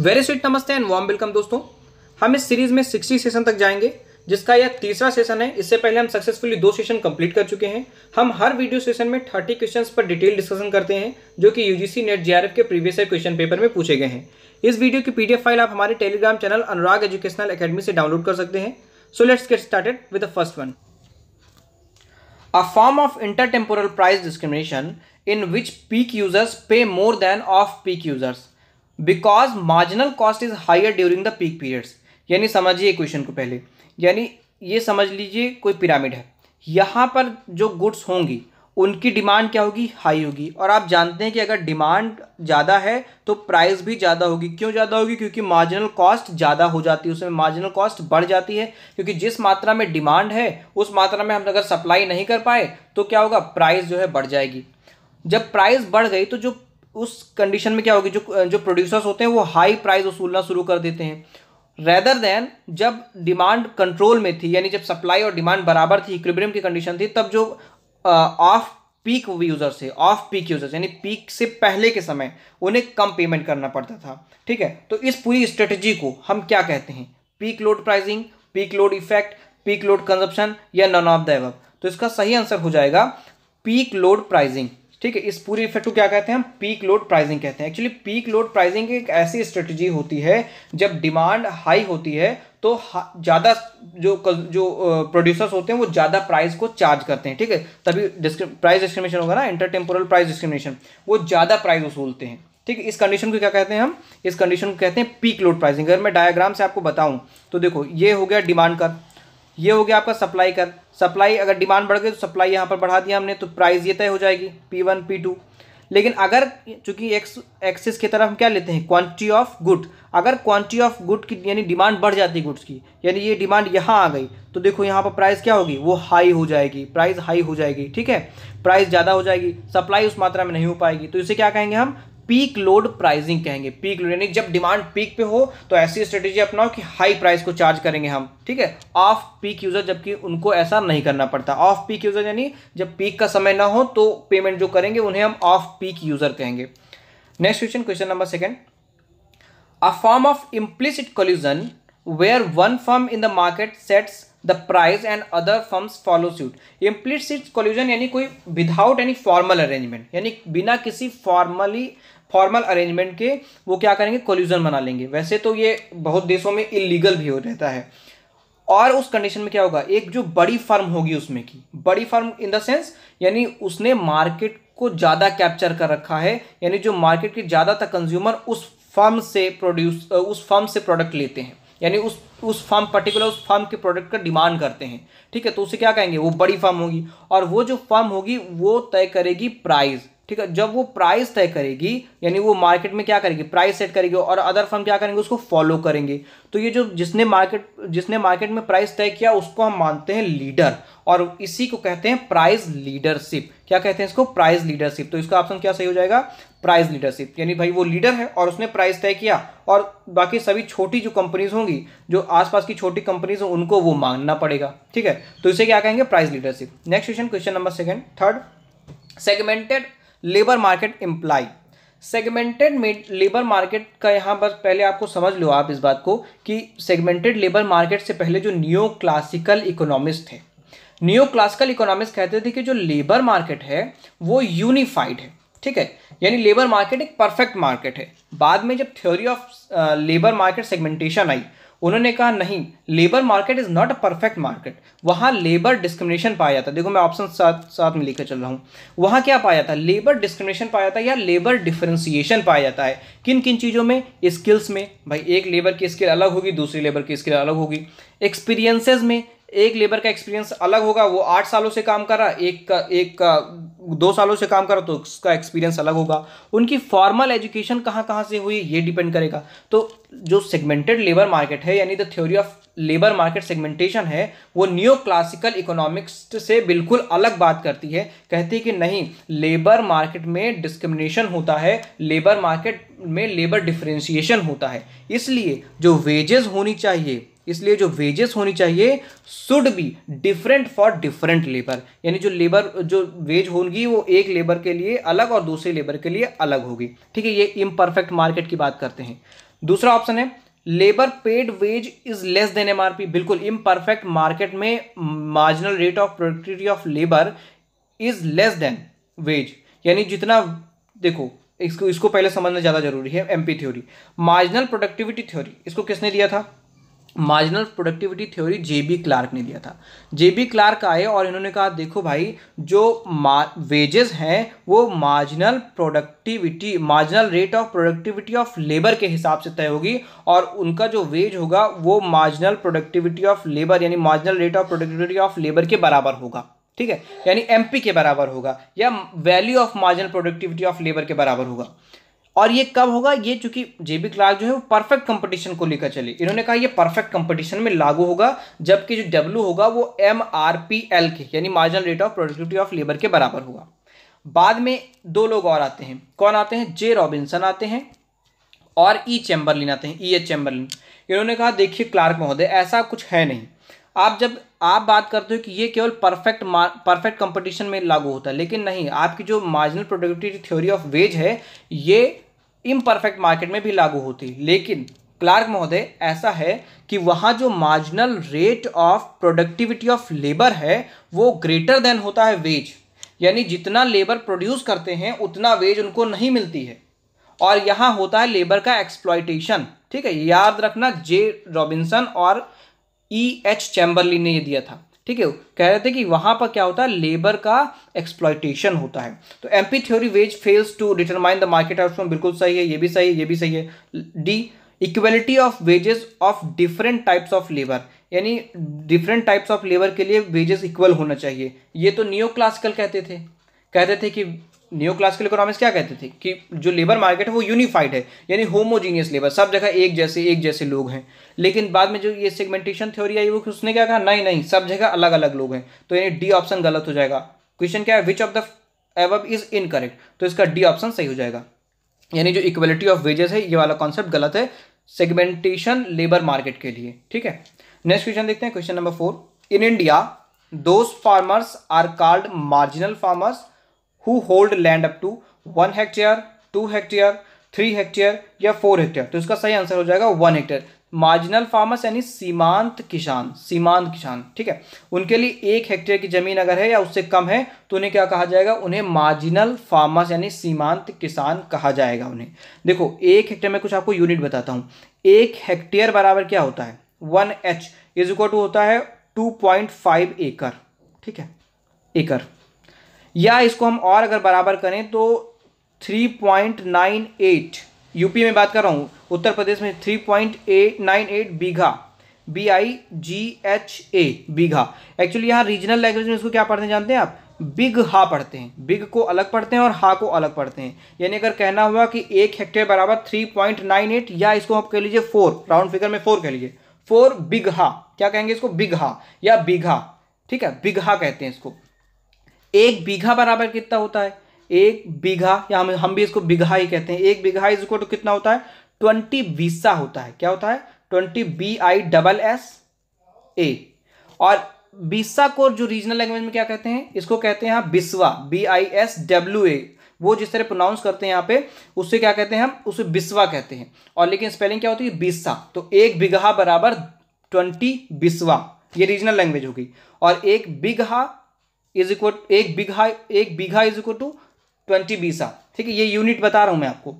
Very sweet नमस्ते and warm welcome दोस्तों हम इस सीरीज में सिक्सटी सेशन तक जाएंगे जिसका यह तीसरा सेशन है इससे पहले हम सक्सेसफुली दो सेशन कंप्लीट कर चुके हैं हम हर वीडियो सेशन में थर्टी क्वेश्चन पर डिटेल डिस्कशन करते हैं जो कि यूजीसी नेट जेआरएफ के प्रीवियस क्वेश्चन पेपर में पूछे गए हैं इस वीडियो की पीडीएफ फाइल आप हमारे Telegram channel Anurag educational academy से डाउनलोड कर सकते हैं so let's get started with the first one a form of intertemporal price discrimination in which peak users pay more than off peak users because marginal cost is higher during the peak periods यानी समझिए question को पहले यानी ये समझ लीजिए कोई pyramid है यहाँ पर जो गुड्स होंगी उनकी डिमांड क्या होगी हाई होगी और आप जानते हैं कि अगर डिमांड ज़्यादा है तो प्राइस भी ज़्यादा होगी क्यों ज़्यादा होगी क्योंकि मार्जिनल कॉस्ट ज़्यादा हो जाती है उसमें मार्जिनल कॉस्ट बढ़ जाती है क्योंकि जिस मात्रा में डिमांड है उस मात्रा में हम अगर सप्लाई नहीं कर पाए तो क्या होगा प्राइस जो है बढ़ जाएगी जब प्राइस बढ़ गई तो जो उस कंडीशन में क्या होगी जो जो प्रोड्यूसर्स होते हैं वो हाई प्राइस वसूलना शुरू कर देते हैं रेदर देन जब डिमांड कंट्रोल में थी यानी जब सप्लाई और डिमांड बराबर थी इक्विब्रियम की कंडीशन थी तब जो ऑफ पीक यूज़र्स है ऑफ पीक यूज़र्स यानी पीक से पहले के समय उन्हें कम पेमेंट करना पड़ता था ठीक है तो इस पूरी स्ट्रेटजी को हम क्या कहते हैं peak load pricing peak load effect peak load consumption या नॉन ऑफ द एवब तो इसका सही आंसर हो जाएगा पीक लोड प्राइसिंग ठीक है इस पूरे इफेक्ट को क्या कहते हैं हम पीक लोड प्राइसिंग कहते हैं एक्चुअली पीक लोड प्राइसिंग एक ऐसी स्ट्रेटजी होती है जब डिमांड हाई होती है तो ज़्यादा जो जो प्रोड्यूसर्स होते हैं वो ज़्यादा प्राइस को चार्ज करते हैं ठीक है तभी प्राइस डिस्क्रिमिनेशन होगा ना इंटरटेम्पोरल प्राइस डिस्क्रिमिनेशन वो ज़्यादा प्राइस वसूलते हैं ठीक है इस कंडीशन को क्या कहते हैं हम इस कंडीशन को कहते हैं पीक लोड प्राइसिंग अगर मैं डायग्राम से आपको बताऊं तो देखो ये हो गया डिमांड का ये हो गया आपका सप्लाई कर सप्लाई अगर डिमांड बढ़ गई तो सप्लाई यहाँ पर बढ़ा दिया हमने तो प्राइस ये तय हो जाएगी पी वन पी टू लेकिन अगर चूंकि एक्स एक्सिस की तरफ हम क्या लेते हैं क्वांटिटी ऑफ गुड अगर क्वांटिटी ऑफ गुड की यानी डिमांड बढ़ जाती है गुड्स की यानी ये डिमांड यहाँ आ गई तो देखो यहाँ पर प्राइस क्या होगी वो हाई हो जाएगी प्राइस हाई हो जाएगी ठीक है प्राइस ज़्यादा हो जाएगी सप्लाई उस मात्रा में नहीं हो पाएगी तो इसे क्या कहेंगे हम पीक लोड प्राइसिंग कहेंगे पीक लोड यानी जब डिमांड पीक पे हो तो ऐसी स्ट्रेटेजी अपनाओ कि हाई प्राइस को चार्ज करेंगे हम ठीक है ऑफ पीक यूज़र जबकि उनको ऐसा नहीं करना पड़ता ऑफ पीक यूज़र यानी जब पीक का समय ना हो तो पेमेंट जो करेंगे उन्हें हम ऑफ पीक यूज़र कहेंगे next question question number second a form of implicit collusion where one firm in the market sets the price and other firms follow suit implicit collusion यानी कोई विदाउट एनी फॉर्मल अरेंजमेंट यानी बिना किसी formally formal arrangement के वो क्या करेंगे collusion बना लेंगे वैसे तो ये बहुत देशों में इलीगल भी हो रहता है और उस कंडीशन में क्या होगा एक जो बड़ी फर्म होगी उसमें की बड़ी फर्म इन द सेंस यानी उसने मार्केट को ज़्यादा कैप्चर कर रखा है यानी जो मार्केट के ज़्यादातर कंज्यूमर उस फर्म से प्रोड्यूस उस फर्म से प्रोडक्ट लेते हैं यानी उस उस फर्म पर्टिकुलर उस फर्म के प्रोडक्ट का डिमांड करते हैं ठीक है तो उसे क्या कहेंगे वो बड़ी फर्म होगी और वो जो फर्म होगी वो तय करेगी प्राइस ठीक है जब वो प्राइस तय करेगी यानी वो मार्केट में क्या करेगी प्राइस सेट करेगी और अदर फर्म क्या करेंगे उसको फॉलो करेंगे तो ये जो जिसने मार्केट जिसने मार्केट में प्राइस तय किया उसको हम मानते हैं लीडर और इसी को कहते हैं प्राइस लीडरशिप क्या कहते हैं इसको प्राइस लीडरशिप तो इसका ऑप्शन क्या सही हो जाएगा प्राइस लीडरशिप यानी भाई वो लीडर है और उसने प्राइस तय किया और बाकी सभी छोटी जो कंपनीज होंगी जो आसपास की छोटी कंपनीज हैं उनको वो मांगना पड़ेगा ठीक है तो इसे क्या कहेंगे price leadership next question question number second third segmented labour market imply segmented labour market का यहाँ बस पहले आपको समझ लो आप इस बात को कि सेगमेंटेड लेबर मार्केट से पहले जो न्यू क्लासिकल इकोनॉमिस्ट थे न्यू क्लासिकल इकोनॉमिस्ट कहते थे कि जो लेबर मार्केट है वो यूनिफाइड है ठीक है यानी लेबर मार्केट एक परफेक्ट मार्केट है बाद में जब theory of labour market segmentation आई उन्होंने कहा नहीं labour market is not a perfect market वहाँ लेबर डिस्क्रिमिनेशन पाया जाता देखो मैं ऑप्शन साथ साथ में लेकर चल रहा हूँ वहाँ क्या पाया जाता लेबर डिस्क्रिमिनेशन पाया जाता है या लेबर डिफ्रेंसिएशन पाया जाता है किन किन चीज़ों में स्किल्स में भाई एक लेबर की स्किल अलग होगी दूसरी लेबर की स्किल अलग होगी एक्सपीरियंसेस में एक लेबर का एक्सपीरियंस अलग होगा वो आठ सालों से काम कर रहा एक का एक का दो सालों से काम कर रहा तो उसका एक्सपीरियंस अलग होगा उनकी फॉर्मल एजुकेशन कहाँ कहाँ से हुई ये डिपेंड करेगा तो जो सेगमेंटेड लेबर मार्केट है यानी the theory of labour market segmentation है वो न्यू क्लासिकल इकोनॉमिक्स से बिल्कुल अलग बात करती है कहती है कि नहीं लेबर मार्केट में डिस्क्रिमिनेशन होता है लेबर मार्केट में लेबर डिफ्रेंशिएशन होता है इसलिए जो वेजेस होनी चाहिए इसलिए जो वेजेस होनी चाहिए should be different for different labour यानी जो लेबर जो वेज होगी वो एक लेबर के लिए अलग और दूसरे लेबर के लिए अलग होगी ठीक है ये इम्परफेक्ट मार्केट की बात करते हैं दूसरा ऑप्शन है labour paid wage is less than M बिल्कुल इम्परफेक्ट मार्केट में marginal rate of productivity of labour is less than wage यानी जितना देखो इसको इसको पहले समझना ज़्यादा जरूरी है MP theory marginal productivity theory इसको किसने दिया था marginal productivity theory J B Clark ने दिया था जे बी क्लार्क आए और इन्होंने कहा देखो भाई जो वेजेस हैं वो marginal productivity marginal rate of productivity of labour के हिसाब से तय होगी और उनका जो वेज होगा वो मार्जिनल प्रोडक्टिविटी ऑफ लेबर यानी marginal rate of productivity of labour के बराबर होगा ठीक है यानी एमपी के बराबर होगा या value of marginal productivity of labour के बराबर होगा और ये कब होगा ये चूंकि जेबी क्लार्क जो है वो परफेक्ट कंपटीशन को लेकर चले इन्होंने कहा ये परफेक्ट कंपटीशन में लागू होगा जबकि जो डब्ल्यू होगा वो एम आर पी एल के यानी marginal rate of productivity of labour के बराबर होगा बाद में दो लोग और आते हैं कौन आते हैं जे रॉबिन्सन आते हैं और ई e चैम्बरलिन आते हैं ई एच चैम्बरलिन इन्होंने कहा देखिए क्लार्क महोदय ऐसा कुछ है नहीं आप जब आप बात करते हो कि ये केवल परफेक्ट परफेक्ट कंपटीशन में लागू होता है लेकिन नहीं आपकी जो marginal productivity theory of wage है ये इम्परफेक्ट मार्केट में भी लागू होती लेकिन क्लार्क महोदय ऐसा है कि वहाँ जो marginal rate of productivity of labour है वो ग्रेटर देन होता है वेज यानी जितना लेबर प्रोड्यूस करते हैं उतना वेज उनको नहीं मिलती है और यहाँ होता है लेबर का एक्सप्लॉयटेशन ठीक है याद रखना जे रॉबिन्सन और ई एच चैम्बरली ने ये दिया था ठीक है कह रहे थे कि वहां पर क्या होता है लेबर का एक्सप्लॉयटेशन होता है तो MP theory wage fails to determine the market outcome बिल्कुल सही है ये भी सही है ये भी सही है the equality of wages of different types of labour यानी डिफरेंट टाइप्स ऑफ लेबर के लिए वेजेस इक्वल होना चाहिए ये तो नियो क्लासिकल कहते थे कहते थे कि न्यू क्लासिकल इकोनॉमिक्स क्या कहते थे कि जो लेबर मार्केट है वो यूनिफाइड है यानी होमोजीनियस लेबर सब जगह एक जैसे एक जैसे लोग हैं लेकिन बाद में जो ये सेगमेंटेशन थ्योरी आई वो उसने क्या कहा नहीं नहीं सब जगह अलग अलग लोग हैं तो यानी डी ऑप्शन गलत हो जाएगा क्वेश्चन क्या है which of the above is incorrect तो इसका डी ऑप्शन सही हो जाएगा यानी जो इक्वलिटी ऑफ वेजेस है ये वाला कॉन्सेप्ट गलत है सेगमेंटेशन लेबर मार्केट के लिए ठीक है नेक्स्ट क्वेश्चन देखते हैं question number four in India those farmers are called marginal farmers who hold land up to one hectare two hectare three hectare या फोर हेक्टेयर तो इसका सही आंसर हो जाएगा वन हेक्टेयर मार्जिनल फार्मर्स यानी सीमांत किसान सीमांत किसान ठीक है उनके लिए एक हेक्टेयर की जमीन अगर है या उससे कम है तो उन्हें क्या कहा जाएगा उन्हें मार्जिनल फार्मर्स यानी सीमांत किसान कहा जाएगा उन्हें देखो एक हेक्टेयर में कुछ आपको यूनिट बताता हूँ एक हेक्टेयर बराबर क्या होता है one H is equal to होता है टू पॉइंट फाइव एकड़ ठीक है एकड़ या इसको हम और अगर बराबर करें तो three point nine eight UP में बात कर रहा हूँ उत्तर प्रदेश में three point eight nine eight बीघा B I G H A बीघा एक्चुअली यहाँ रीजनल लैंग्वेज में इसको क्या पढ़ते हैं जानते हैं आप बिग हा पढ़ते हैं बिग को अलग पढ़ते हैं और हा को अलग पढ़ते हैं यानी अगर कहना हुआ कि एक हेक्टेयर बराबर थ्री पॉइंट नाइन एट या इसको आप कह लीजिए फोर राउंड फिगर में फोर कह लीजिए फोर बिग हा क्या कहेंगे इसको बिग हा या बीघा ठीक है बिग हा कहते हैं इसको एक बीघा बराबर कितना होता है एक बीघा या हम हम भी इसको बीघा ही कहते हैं एक बीघा इज इक्वल टू कितना होता है ट्वेंटी बीसा होता है क्या होता है twenty B I double S A और बीसा को जो रीजनल लैंग्वेज में क्या कहते हैं इसको कहते हैं यहां बिस्वा B I S W A वो जिस तरह प्रोनाउंस करते हैं यहाँ पे उससे क्या कहते हैं हम उसे बिस्वा कहते हैं और लेकिन स्पेलिंग क्या होती है बिस्सा तो एक बिगहा बराबर ट्वेंटी बिस्वा ये रीजनल लैंग्वेज होगी और एक बिगहा इज इक्वल एक बीघा एक बीघा इज इक्वल टू ट्वेंटी बीसा ठीक है ये यूनिट बता रहा हूँ मैं आपको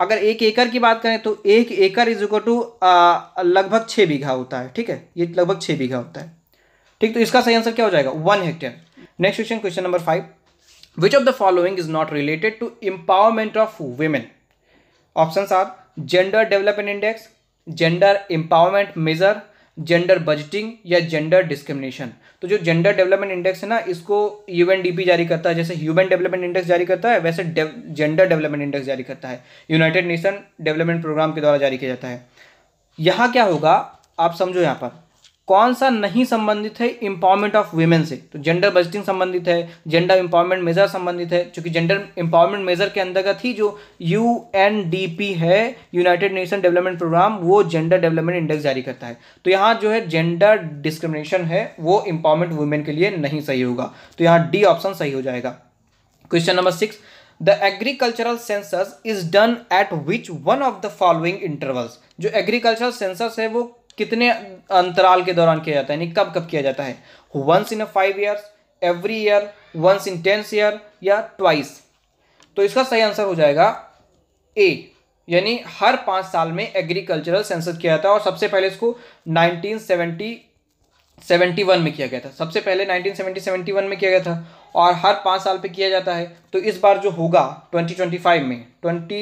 अगर एक एकड़ की बात करें तो एक एकड़ इज इक्वल टू लगभग छः बीघा होता है ठीक है ये लगभग छः बीघा होता है ठीक तो इसका सही आंसर क्या हो जाएगा one hectare next question question number five which of the following is not related to empowerment of women option are gender development index gender empowerment measure gender budgeting या जेंडर डिस्क्रिमिनेशन तो जो gender development index है ना इसको you जारी करता है जैसे ह्यूमन डेवलपमेंट इंडेक्स जारी करता है वैसे जेंडर डेवलपमेंट इंडेक्स जारी करता है यूनाइटेड नेशन डेवलपमेंट प्रोग्राम के द्वारा जारी किया जाता है यहाँ क्या होगा आप समझो यहाँ पर कौन सा नहीं संबंधित है इंपावरमेंट ऑफ वुमेन से तो जेंडर बजटिंग संबंधित है जेंडर इंपावरमेंट मेजर संबंधित है क्योंकि जेंडर इंपावरमेंट मेजर के अंतर्गत ही जो यू है यूनाइटेड नेशन डेवलपमेंट प्रोग्राम वो जेंडर डेवलपमेंट इंडेक्स जारी करता है तो यहाँ जो है जेंडर डिस्क्रिमिनेशन है वो इंपावरमेंट वुमेन के लिए नहीं सही होगा तो यहाँ डी ऑप्शन सही हो जाएगा question number six the agricultural census is done at which one of the following intervals जो एग्रीकल्चरल सेंसस है वो कितने अंतराल के दौरान किया जाता है यानी कब कब किया जाता है once in five years every year once in tens year या ट्वाइस तो इसका सही आंसर हो जाएगा ए यानी हर पाँच साल में एग्रीकल्चरल सेंसस किया जाता है और सबसे पहले इसको 1970 71 में किया गया था सबसे पहले 1970 71 में किया गया था और हर पाँच साल पे किया जाता है तो इस बार जो होगा 2025 में 20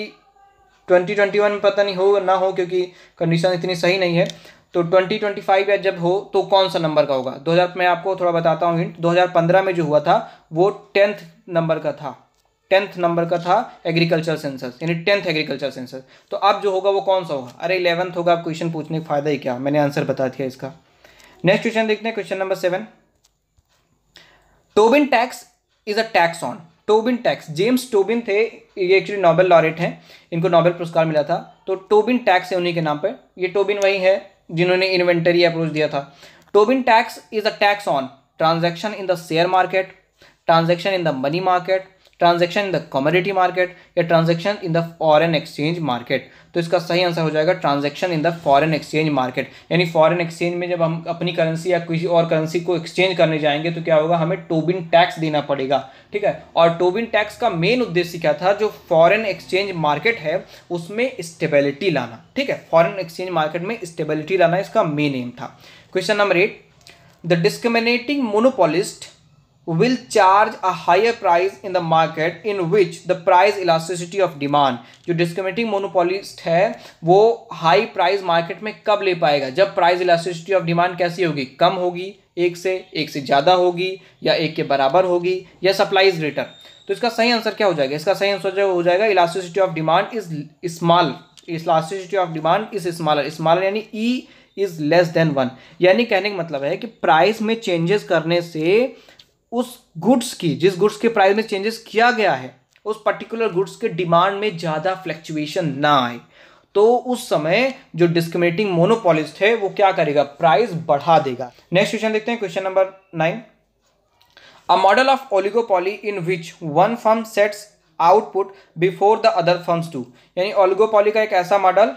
2021 में पता नहीं हो ना हो क्योंकि कंडीशन इतनी सही नहीं है तो 2025 या जब हो तो कौन सा नंबर का होगा 2000 मैं आपको थोड़ा बताता हूँ हिंट 2015 में जो हुआ था वो टेंथ नंबर का था टेंथ नंबर का था एग्रीकल्चर सेंसस यानी टेंथ एग्रीकल्चर सेंसस तो अब जो होगा वो कौन सा होगा अरे इलेवंथ होगा आप क्वेश्चन पूछने का फायदा ही क्या मैंने आंसर बता दिया इसका नेक्स्ट क्वेश्चन देखते हैं question number seven Tobin tax is a tax on Tobin tax James Tobin थे ये एक्चुअली नोबेल लॉरेट हैं इनको नोबेल पुरस्कार मिला था तो टोबिन टैक्स है उन्हीं के नाम पर ये टोबिन वही है जिन्होंने इन्वेंटरी अप्रोच दिया था Tobin tax is a tax on transaction in the share market transaction in the money market transaction in the commodity market या transaction in the foreign exchange market तो इसका सही आंसर हो जाएगा transaction in the foreign exchange market यानी foreign exchange में जब हम अपनी करेंसी या किसी और करेंसी को एक्सचेंज करने जाएंगे तो क्या होगा हमें टोबिन टैक्स देना पड़ेगा ठीक है और टोबिन टैक्स का मेन उद्देश्य क्या था जो फॉरेन एक्सचेंज मार्केट है उसमें स्टेबिलिटी लाना ठीक है फॉरन एक्सचेंज मार्केट में स्टेबिलिटी लाना इसका मेन एम था question number eight the discriminating monopolist will charge a higher price in the market in which the price elasticity of demand जो discriminating monopolist है वो high price market में कब ले पाएगा जब price elasticity of demand कैसी होगी कम होगी एक से एक से ज़्यादा होगी या एक के बराबर होगी या supply is greater तो इसका सही आंसर क्या हो जाएगा इसका सही आंसर जो हो जाएगा elasticity of demand is small elasticity of demand is smaller smaller यानी E is less than one यानी कहने का मतलब है कि प्राइस में चेंजेस करने से उस गुड्स की जिस गुड्स के प्राइस में चेंजेस किया गया है उस पर्टिकुलर गुड्स के डिमांड में ज़्यादा फ्लैक्चुएशन ना आए तो उस समय जो डिस्क्रिमिनेटिंग मोनोपोलिस्ट है वो क्या करेगा प्राइस बढ़ा देगा नेक्स्ट क्वेश्चन देखते हैं question number nine a model of oligopoly in which one firm sets output before the other firms to यानी ओलिगोपॉली का एक ऐसा मॉडल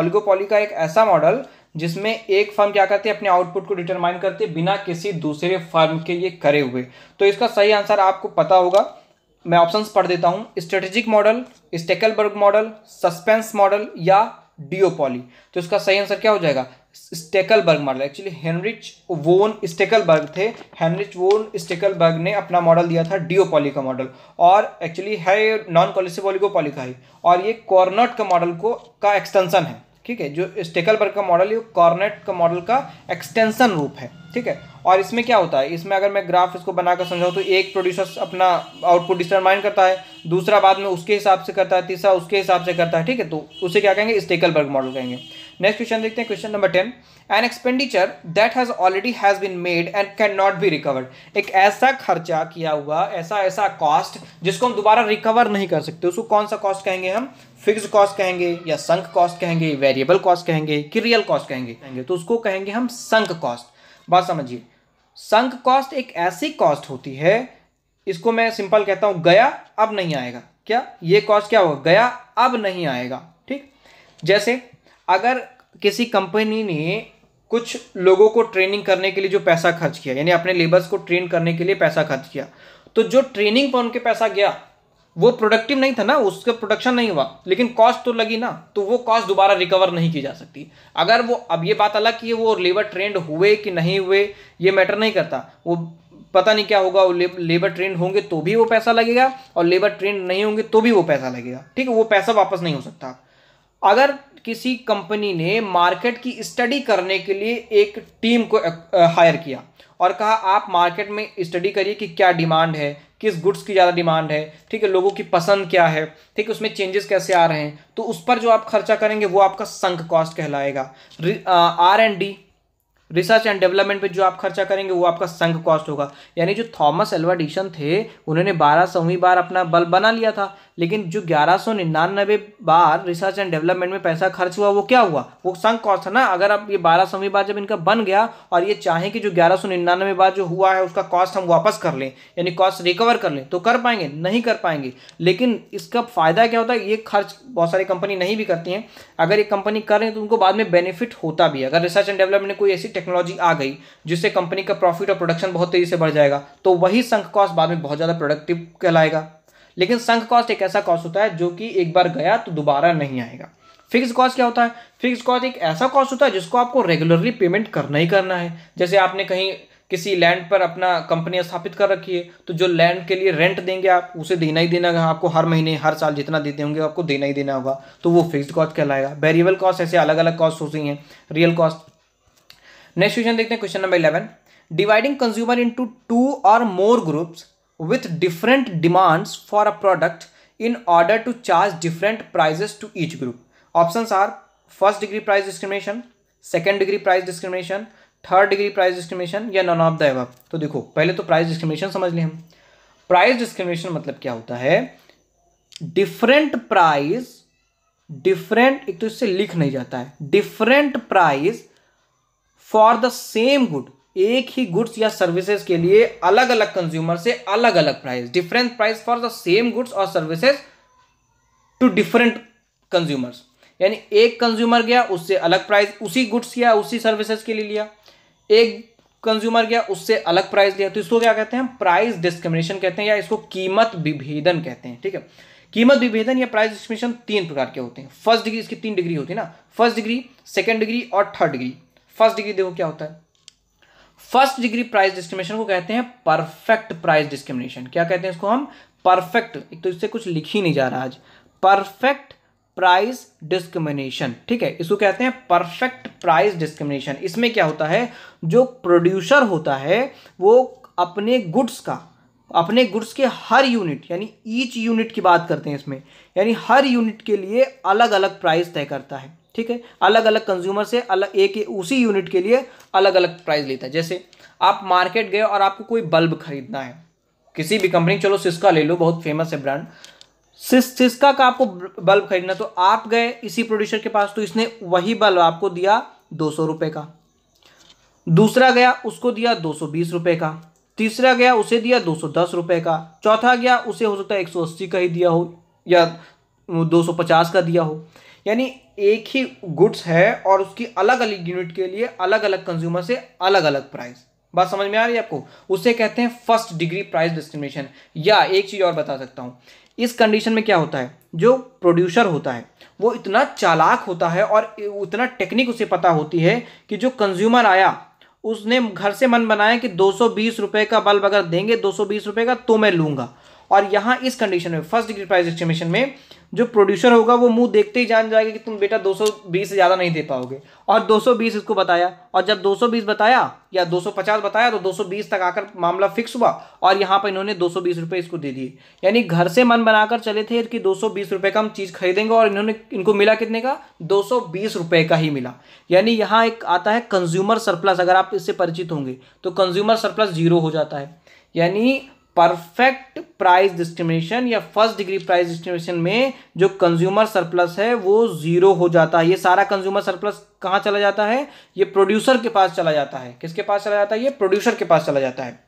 ओलिगोपॉली का एक ऐसा मॉडल जिसमें एक फर्म क्या करती है अपने आउटपुट को डिटरमाइन करती है बिना किसी दूसरे फर्म के ये करे हुए तो इसका सही आंसर आपको पता होगा मैं ऑप्शंस पढ़ देता हूँ strategic model Stackelberg model suspense model या डिओपॉली तो इसका सही आंसर क्या हो जाएगा स्टेकलबर्ग मॉडल एक्चुअली हेनरिच वोन स्टेकलबर्ग थे हेनरिच वोन स्टेकलबर्ग ने अपना मॉडल दिया था डिओपॉली का मॉडल और एक्चुअली है नॉन कॉलिसिव ओलिगोपॉली का ही और ये कॉर्नट का मॉडल को का एक्सटेंशन है ठीक है जो स्टेकलबर्ग का मॉडल है वो कॉर्नेट का मॉडल का एक्सटेंशन रूप है ठीक है और इसमें क्या होता है इसमें अगर मैं ग्राफ इसको बनाकर समझाऊँ तो एक प्रोड्यूसर अपना आउटपुट डिटरमाइन करता है दूसरा बाद में उसके हिसाब से करता है तीसरा उसके हिसाब से करता है ठीक है तो उसे क्या कहेंगे स्टेकलबर्ग मॉडल कहेंगे नेक्स्ट क्वेश्चन देखते हैं question number ten an expenditure that has already has been made and can not be recovered एक ऐसा खर्चा किया हुआ ऐसा ऐसा कॉस्ट जिसको हम दोबारा रिकवर नहीं कर सकते उसको कौन सा कॉस्ट कहेंगे हम फिक्स कॉस्ट कहेंगे या संक कॉस्ट कहेंगे वेरिएबल कॉस्ट कहेंगे कि रियल कॉस्ट कहेंगे कहेंगे तो उसको कहेंगे हम संक कॉस्ट बात समझिए संक कॉस्ट एक ऐसी कॉस्ट होती है इसको मैं सिंपल कहता हूँ गया अब नहीं आएगा क्या ये कॉस्ट क्या होगा गया अब नहीं आएगा ठीक जैसे अगर किसी कंपनी ने कुछ लोगों को ट्रेनिंग करने के लिए जो पैसा खर्च किया यानी अपने लेबर्स को ट्रेन करने के लिए पैसा खर्च किया तो जो ट्रेनिंग पर उनके पैसा गया वो प्रोडक्टिव नहीं था ना उसका प्रोडक्शन नहीं हुआ लेकिन कॉस्ट तो लगी ना तो वो कॉस्ट दोबारा रिकवर नहीं की जा सकती अगर वो अब ये बात अलग कि वो लेबर ट्रेंड हुए कि नहीं हुए ये मैटर नहीं करता वो पता नहीं क्या होगा वो लेबर ट्रेंड होंगे तो भी वो पैसा लगेगा और लेबर ट्रेंड नहीं होंगे तो भी वो पैसा लगेगा ठीक है वो पैसा वापस नहीं हो सकता अगर किसी कंपनी ने मार्केट की स्टडी करने के लिए एक टीम को हायर किया और कहा आप मार्केट में स्टडी करिए कि क्या डिमांड है किस गुड्स की ज़्यादा डिमांड है ठीक है लोगों की पसंद क्या है ठीक है उसमें चेंजेस कैसे आ रहे हैं तो उस पर जो आप खर्चा करेंगे वो आपका संक कॉस्ट कहलाएगा R and D research and development पे जो आप खर्चा करेंगे वो आपका संक कॉस्ट होगा यानी जो थॉमस एल्वा थे उन्होंने बारह सौवीं बार अपना बल्ब बना लिया था लेकिन जो ग्यारह सौ निन्यानवे बार रिसर्च एंड डेवलपमेंट में पैसा खर्च हुआ वो क्या हुआ वो संक कॉस्ट है ना अगर आप ये बारह सौवीं बार जब इनका बन गया और ये चाहें कि जो ग्यारह सौ निन्यानवे बार जो हुआ है उसका कॉस्ट हम वापस कर लें यानी कॉस्ट रिकवर कर लें तो कर पाएंगे नहीं कर पाएंगे लेकिन इसका फ़ायदा क्या होता है ये खर्च बहुत सारी कंपनी नहीं भी करती हैं अगर ये कंपनी कर रहे तो उनको बाद में बेनिफिट होता भी है अगर रिसर्च एंड डेवलपमेंट में कोई ऐसी टेक्नोलॉजी आ गई जिससे कंपनी का प्रॉफिट और प्रोडक्शन बहुत तेज़ी से बढ़ जाएगा तो वही संक कॉस्ट बाद में बहुत ज़्यादा प्रोडक्टिव कहलाएगा लेकिन संघ कॉस्ट एक ऐसा कॉस्ट होता है जो कि एक बार गया तो दोबारा नहीं आएगा फिक्स कॉस्ट क्या होता है फिक्स कॉस्ट एक ऐसा कॉस्ट होता है जिसको आपको रेगुलरली पेमेंट करना ही करना है जैसे आपने कहीं किसी लैंड पर अपना कंपनी स्थापित कर रखी है तो जो लैंड के लिए रेंट देंगे आप उसे देना ही देना आपको हर महीने हर साल जितना देते होंगे आपको देना ही देना होगा तो वो फिक्स्ड कॉस्ट कहलाएगा वेरिएबल कॉस्ट ऐसे अलग अलग कॉस्ट होती हैं रियल कॉस्ट नेक्स्ट क्वेश्चन देखते हैं question number eleven dividing consumer into two और more groups with different demands for a product in order to charge different prices to each group options are first degree price discrimination second degree price discrimination third degree price discrimination या none of the above तो देखो पहले तो price discrimination समझ लें हम price discrimination मतलब क्या होता है डिफरेंट प्राइस डिफरेंट एक तो इससे लिख नहीं जाता है different price for the same good एक ही गुड्स या सर्विसेज के लिए अलग अलग कंज्यूमर से अलग अलग price different price for the same goods और सर्विसेज टू डिफरेंट कंज्यूमर्स यानी एक कंज्यूमर गया उससे अलग प्राइस उसी गुड्स या उसी सर्विसेज के लिए लिया एक कंज्यूमर गया उससे अलग प्राइस लिया तो इसको क्या कहते हैं प्राइस डिस्क्रिमिनेशन कहते हैं या इसको कीमत विभेदन कहते हैं ठीक है कीमत विभेदन या प्राइस डिस्क्रिमिनेशन तीन प्रकार के होते हैं फर्स्ट डिग्री इसकी तीन डिग्री होती है ना फर्स्ट डिग्री सेकेंड डिग्री और थर्ड डिग्री फर्स्ट डिग्री देखो क्या होता है फर्स्ट डिग्री प्राइस डिस्क्रिमिनेशन को कहते हैं परफेक्ट प्राइस डिस्क्रिमिनेशन क्या कहते हैं इसको हम परफेक्ट एक तो इससे कुछ लिख ही नहीं जा रहा आज परफेक्ट प्राइस डिस्क्रिमिनेशन ठीक है इसको कहते हैं परफेक्ट प्राइस डिस्क्रिमिनेशन इसमें क्या होता है जो प्रोड्यूसर होता है वो अपने गुड्स का अपने गुड्स के हर यूनिट यानी ईच यूनिट की बात करते हैं इसमें यानी हर यूनिट के लिए अलग अलग प्राइस तय करता है ठीक है अलग अलग कंज्यूमर से अलग एक उसी यूनिट के लिए अलग अलग प्राइस लेता है जैसे आप मार्केट गए और आपको कोई बल्ब खरीदना है किसी भी कंपनी चलो सिस्का ले लो बहुत फेमस है ब्रांड सिस सिस्का का आपको बल्ब खरीदना तो आप गए इसी प्रोड्यूसर के पास तो इसने वही बल्ब आपको दिया दो सौ का दूसरा गया उसको दिया दो सौ का तीसरा गया उसे दिया दो सौ का चौथा गया उसे हो सकता है एक का ही दिया हो या दो का दिया हो यानी एक ही गुड्स है और उसकी अलग अलग यूनिट के लिए अलग अलग कंज्यूमर से अलग अलग प्राइस बात समझ में आ रही है आपको उसे कहते हैं फर्स्ट डिग्री प्राइस डिस्क्रिमिनेशन या एक चीज़ और बता सकता हूँ इस कंडीशन में क्या होता है जो प्रोड्यूसर होता है वो इतना चालाक होता है और उतना टेक्निक उसे पता होती है कि जो कंज्यूमर आया उसने घर से मन बनाया कि दो सौ का बल्ब अगर देंगे दो सौ का तो मैं लूंगा और यहां इस कंडीशन में फर्स्ट डिग्री प्राइस एस्टिमेशन में जो प्रोड्यूसर होगा वो मुंह देखते ही जान जाएगा कि तुम बेटा 220 से ज़्यादा नहीं दे पाओगे और 220 इसको बताया और जब 220 बताया या 250 बताया तो 220 तक आकर मामला फिक्स हुआ और यहाँ पर इन्होंने दो सौ इसको दे दिए यानी घर से मन बनाकर चले थे कि दो सौ का हम चीज़ खरीदेंगे और इन्होंने इनको मिला कितने का दो सौ का ही मिला यानी यहाँ एक आता है कंज्यूमर सरप्लस अगर आप इससे परिचित होंगे तो कंज्यूमर सरप्लस जीरो हो जाता है यानी परफेक्ट प्राइस डिस्क्रिमिनेशन या फर्स्ट डिग्री प्राइस डिस्क्रिमिनेशन में जो कंज्यूमर सरप्लस है वो जीरो हो जाता है ये सारा कंज्यूमर सरप्लस कहाँ चला जाता है ये प्रोड्यूसर के पास चला जाता है किसके पास चला जाता है ये प्रोड्यूसर के पास चला जाता है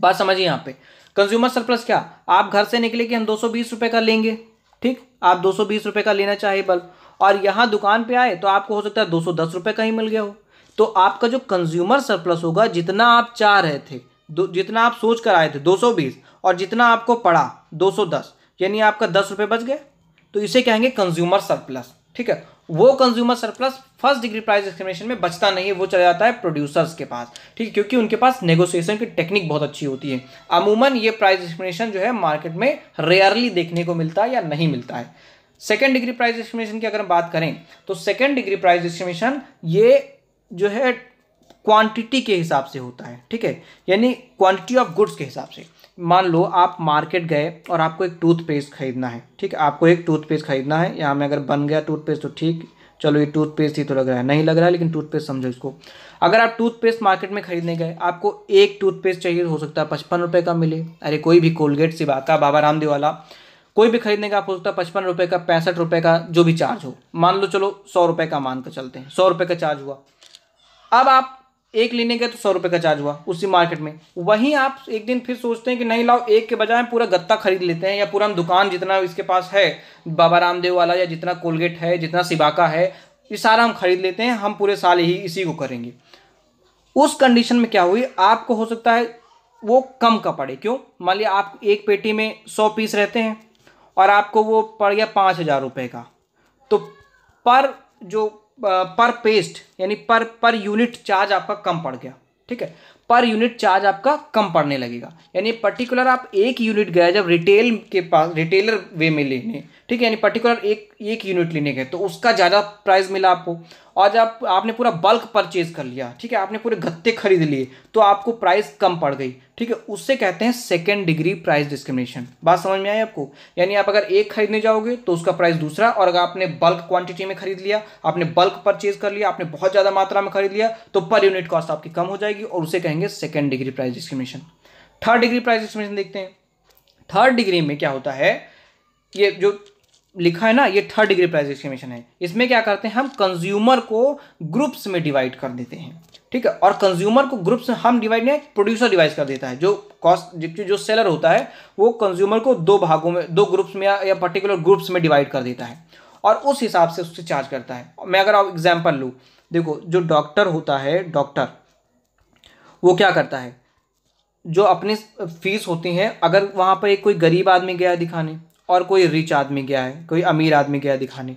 बात समझिए यहाँ पे कंज्यूमर सरप्लस क्या आप घर से निकले कि हम दो रुपए का लेंगे ठीक आप दो रुपए का लेना चाहे बल्ब और यहाँ दुकान पर आए तो आपको हो सकता है दो रुपए का ही मिल गया हो तो आपका जो कंज्यूमर सरप्लस होगा जितना आप चाह रहे थे जितना आप सोच कर आए थे 220 और जितना आपको पड़ा 210 यानी आपका दस रुपये बच गया तो इसे कहेंगे कंज्यूमर सरप्लस ठीक है वो consumer surplus first degree price discrimination में बचता नहीं है वो चला जाता है प्रोड्यूसर्स के पास ठीक है क्योंकि उनके पास नेगोशिएशन की टेक्निक बहुत अच्छी होती है अमूमन ये प्राइस डिस्क्रिमिनेशन जो है मार्केट में रेयरली देखने को मिलता है या नहीं मिलता है सेकेंड डिग्री प्राइस डिस्क्रिमिनेशन की अगर हम बात करें तो सेकेंड डिग्री प्राइस डिस्क्रिमिनेशन ये जो है क्वांटिटी के हिसाब से होता है ठीक है यानी क्वांटिटी ऑफ गुड्स के हिसाब से मान लो आप मार्केट गए और आपको एक टूथपेस्ट खरीदना है ठीक है आपको एक टूथपेस्ट खरीदना है यहाँ में अगर बन गया टूथपेस्ट तो ठीक चलो ये टूथपेस्ट ही तो लग रहा है नहीं लग रहा है लेकिन टूथपेस्ट समझो इसको अगर आप टूथपेस्ट मार्केट में खरीदने गए आपको एक टूथपेस्ट चाहिए तो हो सकता है पचपन रुपये का मिले अरे कोई भी कोलगेट का बाबा रामदेव वाला कोई भी खरीदने का आप हो सकता है पचपन रुपये का पैंसठ रुपये का जो भी चार्ज हो मान लो चलो सौ रुपये का मान कर चलते हैं सौ रुपये का चार्ज हुआ अब आप एक लेने गए तो सौ रुपये का चार्ज हुआ उसी मार्केट में वहीं आप एक दिन फिर सोचते हैं कि नहीं लाओ एक के बजाय पूरा गत्ता खरीद लेते हैं या पूरा हम दुकान जितना इसके पास है बाबा रामदेव वाला या जितना कोलगेट है जितना सिबाका है ये सारा हम खरीद लेते हैं हम पूरे साल ही इसी को करेंगे उस कंडीशन में क्या हुई आपको हो सकता है वो कम का पड़े क्यों मान लिया आप एक पेटी में सौ पीस रहते हैं और आपको वो पड़ गया पाँच हज़ार रुपये का तो पर जो पर पेस्ट यानी पर पर यूनिट चार्ज आपका कम पड़ गया ठीक है पर यूनिट चार्ज आपका कम पड़ने लगेगा यानी पर्टिकुलर आप एक यूनिट गए जब रिटेल के पास रिटेलर वे में लेने ठीक है यानी पर्टिकुलर एक एक यूनिट लेने गए तो उसका ज़्यादा प्राइस मिला आपको और जब आपने पूरा बल्क परचेज कर लिया ठीक है आपने पूरे गत्ते खरीद लिए तो आपको प्राइस कम पड़ गई ठीक है उससे कहते हैं सेकेंड डिग्री प्राइस डिस्क्रिमिनेशन बात समझ में आई आपको यानी आप अगर एक खरीदने जाओगे तो उसका प्राइस दूसरा और अगर आपने बल्क क्वांटिटी में खरीद लिया आपने बल्क परचेज कर लिया आपने बहुत ज़्यादा मात्रा में खरीद लिया तो पर यूनिट कॉस्ट आपकी कम हो जाएगी और उसे कहेंगे second degree price discrimination third degree price discrimination देखते हैं थर्ड डिग्री में क्या होता है ये जो लिखा है ना ये थर्ड डिग्री प्राइस डिस्क्रिमिनेशन है इसमें क्या करते हैं हम कंज्यूमर को ग्रुप्स में डिवाइड कर देते हैं ठीक है और कंज्यूमर को ग्रुप्स में हम डिवाइड नहीं प्रोड्यूसर डिवाइड कर देता है जो कॉस्ट जो सेलर होता है वो कंज्यूमर को दो भागों में दो ग्रुप्स में या, या पर्टिकुलर ग्रुप्स में डिवाइड कर देता है और उस हिसाब से उससे चार्ज करता है मैं अगर आप एग्जाम्पल लूँ देखो जो डॉक्टर होता है डॉक्टर वो क्या करता है जो अपनी फीस होती हैं अगर वहाँ पर एक कोई गरीब आदमी गया दिखाने और कोई रिच आदमी गया है कोई अमीर आदमी गया दिखाने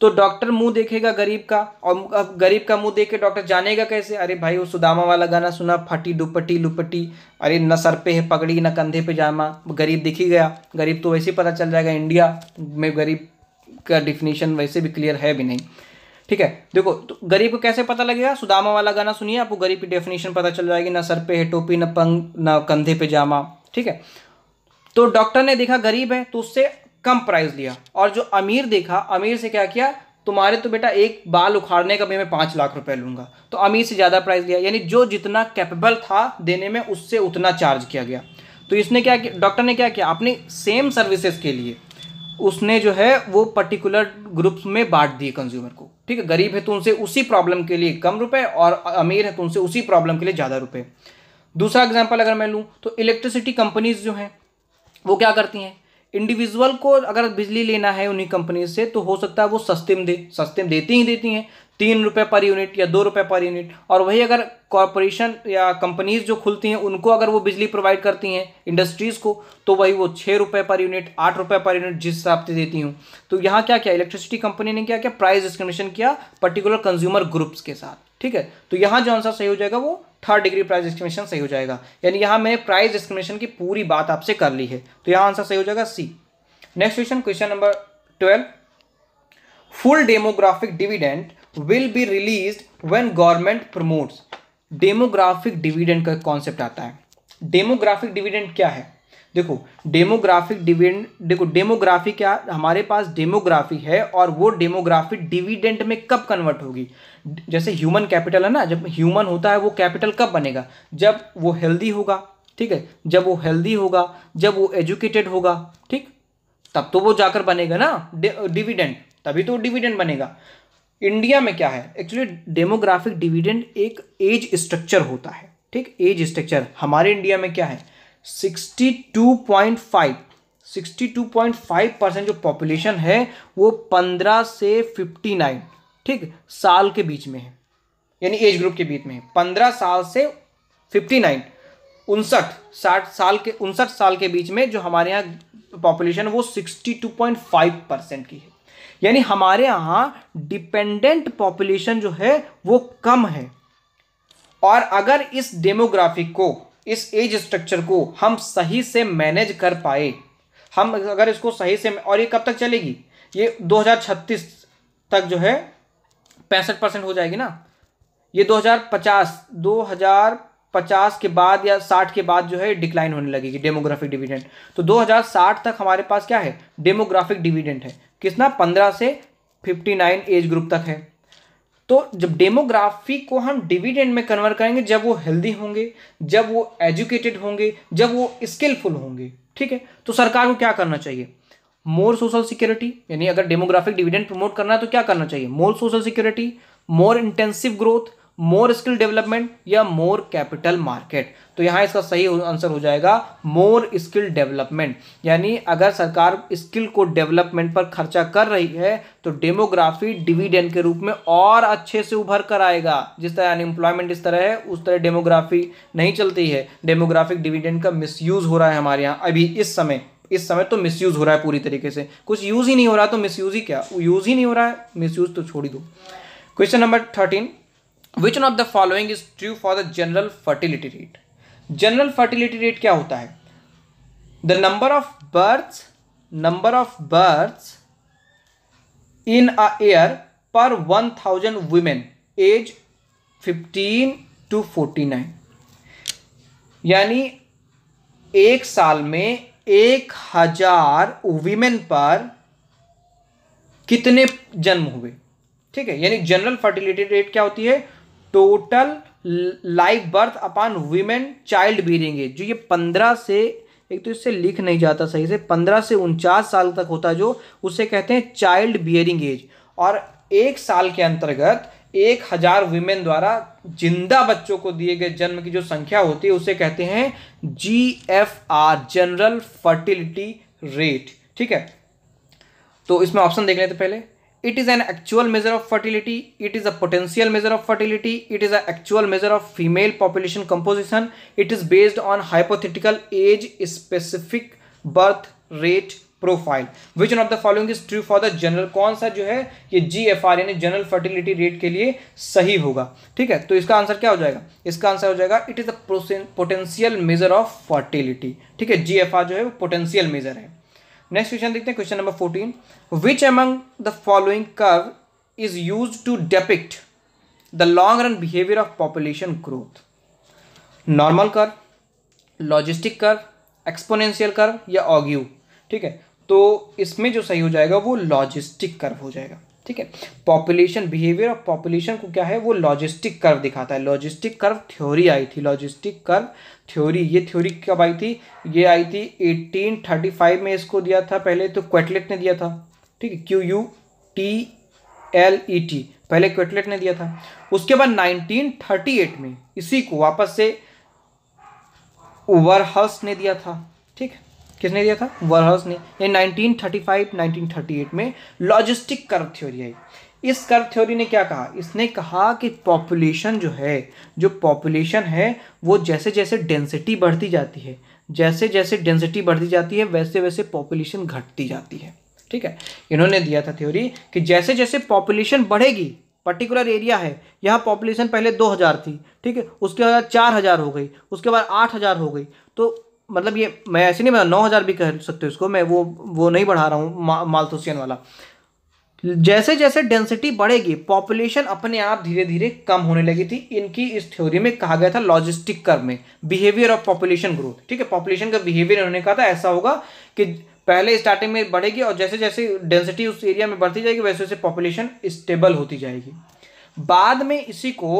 तो डॉक्टर मुंह देखेगा गरीब का और अब गरीब का मुंह देख के डॉक्टर जानेगा कैसे अरे भाई वो सुदामा वाला गाना सुना फटी दुपट्टी लुपटी अरे न सर पे है पगड़ी न कंधे पे जामा गरीब दिख ही गया गरीब तो वैसे ही पता चल जाएगा इंडिया में गरीब का डिफिनीशन वैसे भी क्लियर है भी नहीं ठीक है देखो तो गरीब को कैसे पता लगेगा सुदामा वाला गाना सुनिए आपको गरीब की डेफिनेशन पता चल जाएगी ना सर पे है टोपी न पंग ना कंधे पे जामा ठीक है तो डॉक्टर ने देखा गरीब है तो उससे कम प्राइस लिया और जो अमीर देखा अमीर से क्या किया तुम्हारे तो बेटा एक बाल उखाड़ने का भी मैं पाँच लाख रुपए लूँगा तो अमीर से ज़्यादा प्राइस लिया यानी जो जितना कैपेबल था देने में उससे उतना चार्ज किया गया तो इसने क्या किया डॉक्टर ने क्या किया अपनी सेम सर्विसेज के लिए उसने जो है वो पर्टिकुलर ग्रुप्स में बांट दिए कंज्यूमर को ठीक है गरीब है तो उनसे उसी प्रॉब्लम के लिए कम रुपए और अमीर है तो उनसे उसी प्रॉब्लम के लिए ज़्यादा रुपए दूसरा एग्जाम्पल अगर मैं लूँ तो इलेक्ट्रिसिटी कंपनीज जो हैं वो क्या करती हैं इंडिविजुअल को अगर बिजली लेना है उन्हीं कंपनी से तो हो सकता है वो सस्ते में दे सस्ते में देती ही देती हैं तीन रुपये पर यूनिट या दो रुपये पर यूनिट और वही अगर कॉरपोरेशन या कंपनीज जो खुलती हैं उनको अगर वो बिजली प्रोवाइड करती हैं इंडस्ट्रीज़ को तो वही वो छः रुपये पर यूनिट आठ रुपये पर यूनिट जिस हिसाब से देती हूँ तो यहाँ क्या क्या इलेक्ट्रिसिटी कंपनी ने क्या क्या प्राइस डिस्क्रिमिनेशन किया पर्टिकुलर कंज्यूमर ग्रुप्स के साथ ठीक है तो यहाँ जो आंसर सही हो जाएगा वो थर्ड डिग्री प्राइस डिस्क्रिमिनेशन सही हो जाएगा यानी यहाँ मैंने प्राइस डिस्क्रिमिनेशन की पूरी बात आपसे कर ली है तो यहाँ आंसर सही हो जाएगा C next question question number twelve full demographic dividend will be release when government promotes demographic dividend का कॉन्सेप्ट आता है डेमोग्राफिक डिविडेंट क्या है देखो डेमोग्राफिक डिविडेंड देखो डेमोग्राफी क्या हमारे पास डेमोग्राफी है और वो डेमोग्राफी डिविडेंड में कब कन्वर्ट होगी जैसे ह्यूमन कैपिटल है ना जब ह्यूमन होता है वो कैपिटल कब बनेगा जब वो हेल्दी होगा ठीक है जब वो हेल्दी होगा जब वो एजुकेटेड होगा ठीक तब तो वो जाकर बनेगा ना डिविडेंड तभी तो डिविडेंड बनेगा इंडिया में क्या है एक्चुअली डेमोग्राफिक डिविडेंड एक एज स्ट्रक्चर होता है ठीक एज स्ट्रक्चर हमारे इंडिया में क्या है sixty two point five sixty two point five percent जो पॉपुलेशन है वो पंद्रह से फिफ्टी नाइन ठीक साल के बीच में है यानी एज ग्रुप के बीच में है पंद्रह साल से फिफ्टी नाइन उनसठ साठ साल के उनसठ साल के बीच में जो हमारे यहाँ पॉपुलेशन वो sixty two point five percent की है यानी हमारे यहाँ डिपेंडेंट पॉपुलेशन जो है वो कम है और अगर इस डेमोग्राफी को इस एज स्ट्रक्चर को हम सही से मैनेज कर पाए हम अगर इसको सही से और ये कब तक चलेगी ये 2036 तक जो है पैंसठ परसेंट हो जाएगी ना ये 2050 2050 के बाद या 60 के बाद जो है डिक्लाइन होने लगेगी डेमोग्राफिक डिविडेंड तो 2060 तक हमारे पास क्या है डेमोग्राफिक डिविडेंड है कितना 15 से 59 एज ग्रुप तक है तो जब डेमोग्राफी को हम डिविडेंड में कन्वर्ट करेंगे जब वो हेल्दी होंगे जब वो एजुकेटेड होंगे जब वो स्किलफुल होंगे ठीक है तो सरकार को क्या करना चाहिए मोर सोशल सिक्योरिटी यानी अगर डेमोग्राफिक डिविडेंड प्रमोट करना है तो क्या करना चाहिए more social security more intensive growth more skill development या मोर कैपिटल मार्केट तो यहाँ इसका सही आंसर हो जाएगा मोर स्किल डेवलपमेंट यानी अगर सरकार स्किल को डेवलपमेंट पर खर्चा कर रही है तो डेमोग्राफी डिविडेंड के रूप में और अच्छे से उभर कर आएगा जिस तरह अनएम्प्लॉयमेंट इस तरह है उस तरह डेमोग्राफी नहीं चलती है डेमोग्राफिक डिविडेंड का मिसयूज़ हो रहा है हमारे यहाँ अभी इस समय इस समय तो मिस हो रहा है पूरी तरीके से कुछ यूज़ ही नहीं हो रहा तो मिस ही क्या यूज़ ही नहीं हो रहा है मिस तो छोड़ ही दो question number thirteen which one of the following is true for the general fertility rate general fertility rate क्या होता है the number of birth number of birth in a year per one thousand women age fifteen to forty nine यानी एक साल में एक हजार women पर कितने जन्म हुए ठीक है यानी जनरल फर्टिलिटी रेट क्या होती है total life birth upon women child bearing age जो ये पंद्रह से एक तो इससे लिख नहीं जाता सही से पंद्रह से उनचास साल तक होता जो उसे कहते हैं चाइल्ड बियरिंग एज और एक साल के अंतर्गत एक हज़ार वीमेन द्वारा जिंदा बच्चों को दिए गए जन्म की जो संख्या होती है उसे कहते हैं G F R general fertility rate ठीक है तो इसमें ऑप्शन देख लेते पहले it is an actual measure of fertility it is a potential measure of fertility it is actual measure of female population composition it is based on hypothetical age specific birth rate profile which of the following is true for the general कौन सा जो है ये G F R यानी general fertility rate के लिए सही होगा ठीक है तो इसका आंसर क्या हो जाएगा इसका आंसर हो जाएगा it is a potential measure of fertility ठीक है जी एफ आर जो है वो पोटेंशियल मेजर है नेक्स्ट क्वेश्चन देखते हैं question number fourteen which among the following curve is use to depict the long run behaviour of population growth normal curve logistic curve exponential curve या ऑग्यू ठीक है तो इसमें जो सही हो जाएगा वो लॉजिस्टिक कर्व हो जाएगा ठीक है पॉपुलेशन बिहेवियर ऑफ पॉपुलेशन को क्या है वो लॉजिस्टिक कर्व दिखाता है लॉजिस्टिक कर्व थ्योरी आई थी लॉजिस्टिक कर्व थ्योरी ये थ्योरी कब आई थी ये आई थी 1835 में इसको दिया था पहले तो क्वेटलेट ने दिया था ठीक है Q U T E L E पहले क्वेटलेट ने दिया था उसके बाद 1938 में इसी को वापस से ओवरहस ने दिया था ठीक है किसने दिया था वरहस ने ये 1935 1938 में लॉजिस्टिक कर्व थ्योरी आई इस कर्व थ्योरी ने क्या कहा इसने कहा कि पॉपुलेशन जो है जो पॉपुलेशन है वो जैसे जैसे डेंसिटी बढ़ती जाती है जैसे जैसे डेंसिटी बढ़ती जाती है वैसे वैसे पॉपुलेशन घटती जाती है ठीक है इन्होंने दिया था थ्योरी कि जैसे जैसे पॉपुलेशन बढ़ेगी पर्टिकुलर एरिया है यहाँ पॉपुलेशन पहले दो हज़ार थी ठीक है उसके बाद चार हज़ार हो गई उसके बाद आठ हज़ार हो गई तो मतलब ये मैं ऐसे नहीं बता नौ हज़ार भी कह सकते उसको मैं वो वो नहीं बढ़ा रहा हूँ मा, मालथोसियन तो वाला जैसे जैसे डेंसिटी बढ़ेगी पॉपुलेशन अपने आप धीरे धीरे कम होने लगी थी इनकी इस थ्योरी में कहा गया था लॉजिस्टिक कर में बिहेवियर ऑफ पॉपुलेशन ग्रोथ ठीक है पॉपुलेशन का बिहेवियर उन्होंने कहा था ऐसा होगा कि पहले स्टार्टिंग में बढ़ेगी और जैसे जैसे डेंसिटी उस एरिया में बढ़ती जाएगी वैसे वैसे पॉपुलेशन स्टेबल होती जाएगी बाद में इसी को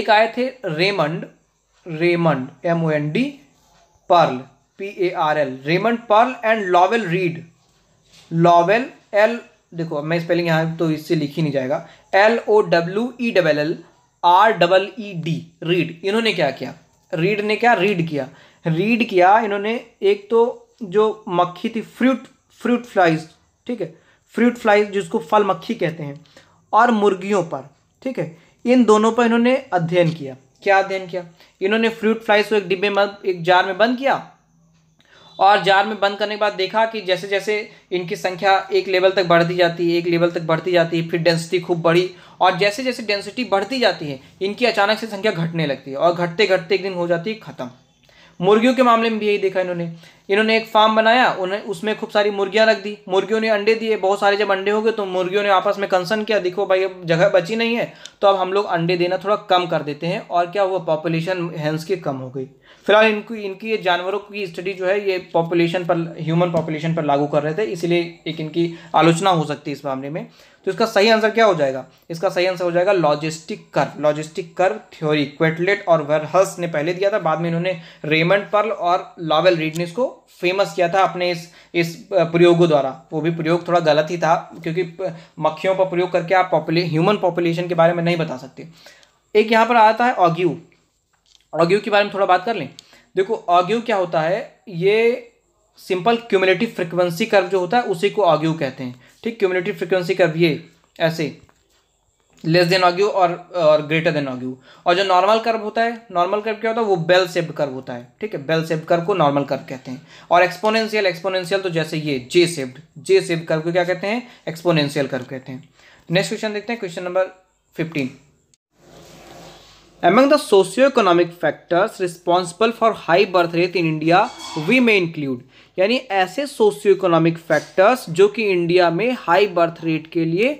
एक आए थे Raymond Raymond M O N D Pearl P A R L Raymond Pearl and Lowell Reed Lowell L देखो मैं स्पेलिंग यहाँ तो इससे लिख ही नहीं जाएगा L O W E double L R double E D Reed इन्होंने क्या किया रीड ने क्या रीड किया रीड किया इन्होंने एक तो जो मक्खी थी फ्रूट फ्रूट फ्लाइज ठीक है फ्रूट फ्लाइज जिसको फल मक्खी कहते हैं और मुर्गियों पर ठीक है इन दोनों पर इन्होंने अध्ययन किया क्या अध्ययन किया इन्होंने फ्रूट फ्लाइज को एक डिब्बे में एक जार में बंद किया और जार में बंद करने के बाद देखा कि जैसे जैसे इनकी संख्या एक लेवल तक बढ़ती जाती है एक लेवल तक बढ़ती जाती है फिर डेंसिटी खूब बढ़ी और जैसे जैसे डेंसिटी बढ़ती जाती है इनकी अचानक से संख्या घटने लगती है और घटते घटते एक दिन हो जाती है ख़त्म मुर्गियों के मामले में भी यही देखा इन्होंने इन्होंने एक फार्म बनाया उन्हें उसमें खूब सारी मुर्गियां रख दी मुर्गियों ने अंडे दिए बहुत सारे जब अंडे हो गए तो मुर्गियों ने आपस में कंसर्न किया देखो भाई अब जगह बची नहीं है तो अब हम लोग अंडे देना थोड़ा कम कर देते हैं और क्या हुआ पॉपुलेशन हैंस की कम हो गई फिलहाल इनकी इनकी ये जानवरों की स्टडी जो है ये पॉपुलेशन पर ह्यूमन पॉपुलेशन पर लागू कर रहे थे इसीलिए एक इनकी आलोचना हो सकती है इस मामले में तो इसका सही आंसर क्या हो जाएगा इसका सही आंसर हो जाएगा लॉजिस्टिक कर लॉजिस्टिक कर थ्योरी क्वेटलेट और वर्हस ने पहले दिया था बाद में इन्होंने रेमंड पर्ल और लॉवेल रीड ने इसको फेमस किया था अपने इस इस प्रयोगों द्वारा वो भी प्रयोग थोड़ा गलत ही था क्योंकि मक्खियों पर प्रयोग करके आप पॉपुले ह्यूमन पॉपुलेशन के बारे में नहीं बता सकते एक यहाँ पर आता है ऑग्यू ऑग्यू के बारे में थोड़ा बात कर लें देखो ऑग्यू क्या होता है ये सिंपल क्यूमुलेटिव फ्रिक्वेंसी कर्व जो होता है उसी को ऑग्यू कहते हैं ठीक क्यूमुलेटिव फ्रिक्वेंसी कर्व ये ऐसे लेस देन ऑग्यू और और ग्रेटर देन ऑग्यू और जो नॉर्मल कर्व होता है नॉर्मल कर्व क्या होता है वो बेल सेप्ड कर्व होता है ठीक है बेल सेप्ड कर्व को नॉर्मल कर्व कहते हैं और एक्सपोनेंशियल एक्सपोनेंशियल तो जैसे ये जे सेप्ड जे सेप्ड कर्व को क्या कहते हैं एक्सपोनेंशियल कर्व कहते हैं नेक्स्ट क्वेश्चन देखते हैं question number fifteen Among the socio-economic factors responsible for high birth rate in India, we may include यानी ऐसे सोशियो इकोनॉमिक फैक्टर्स जो कि इंडिया में हाई बर्थ रेट के लिए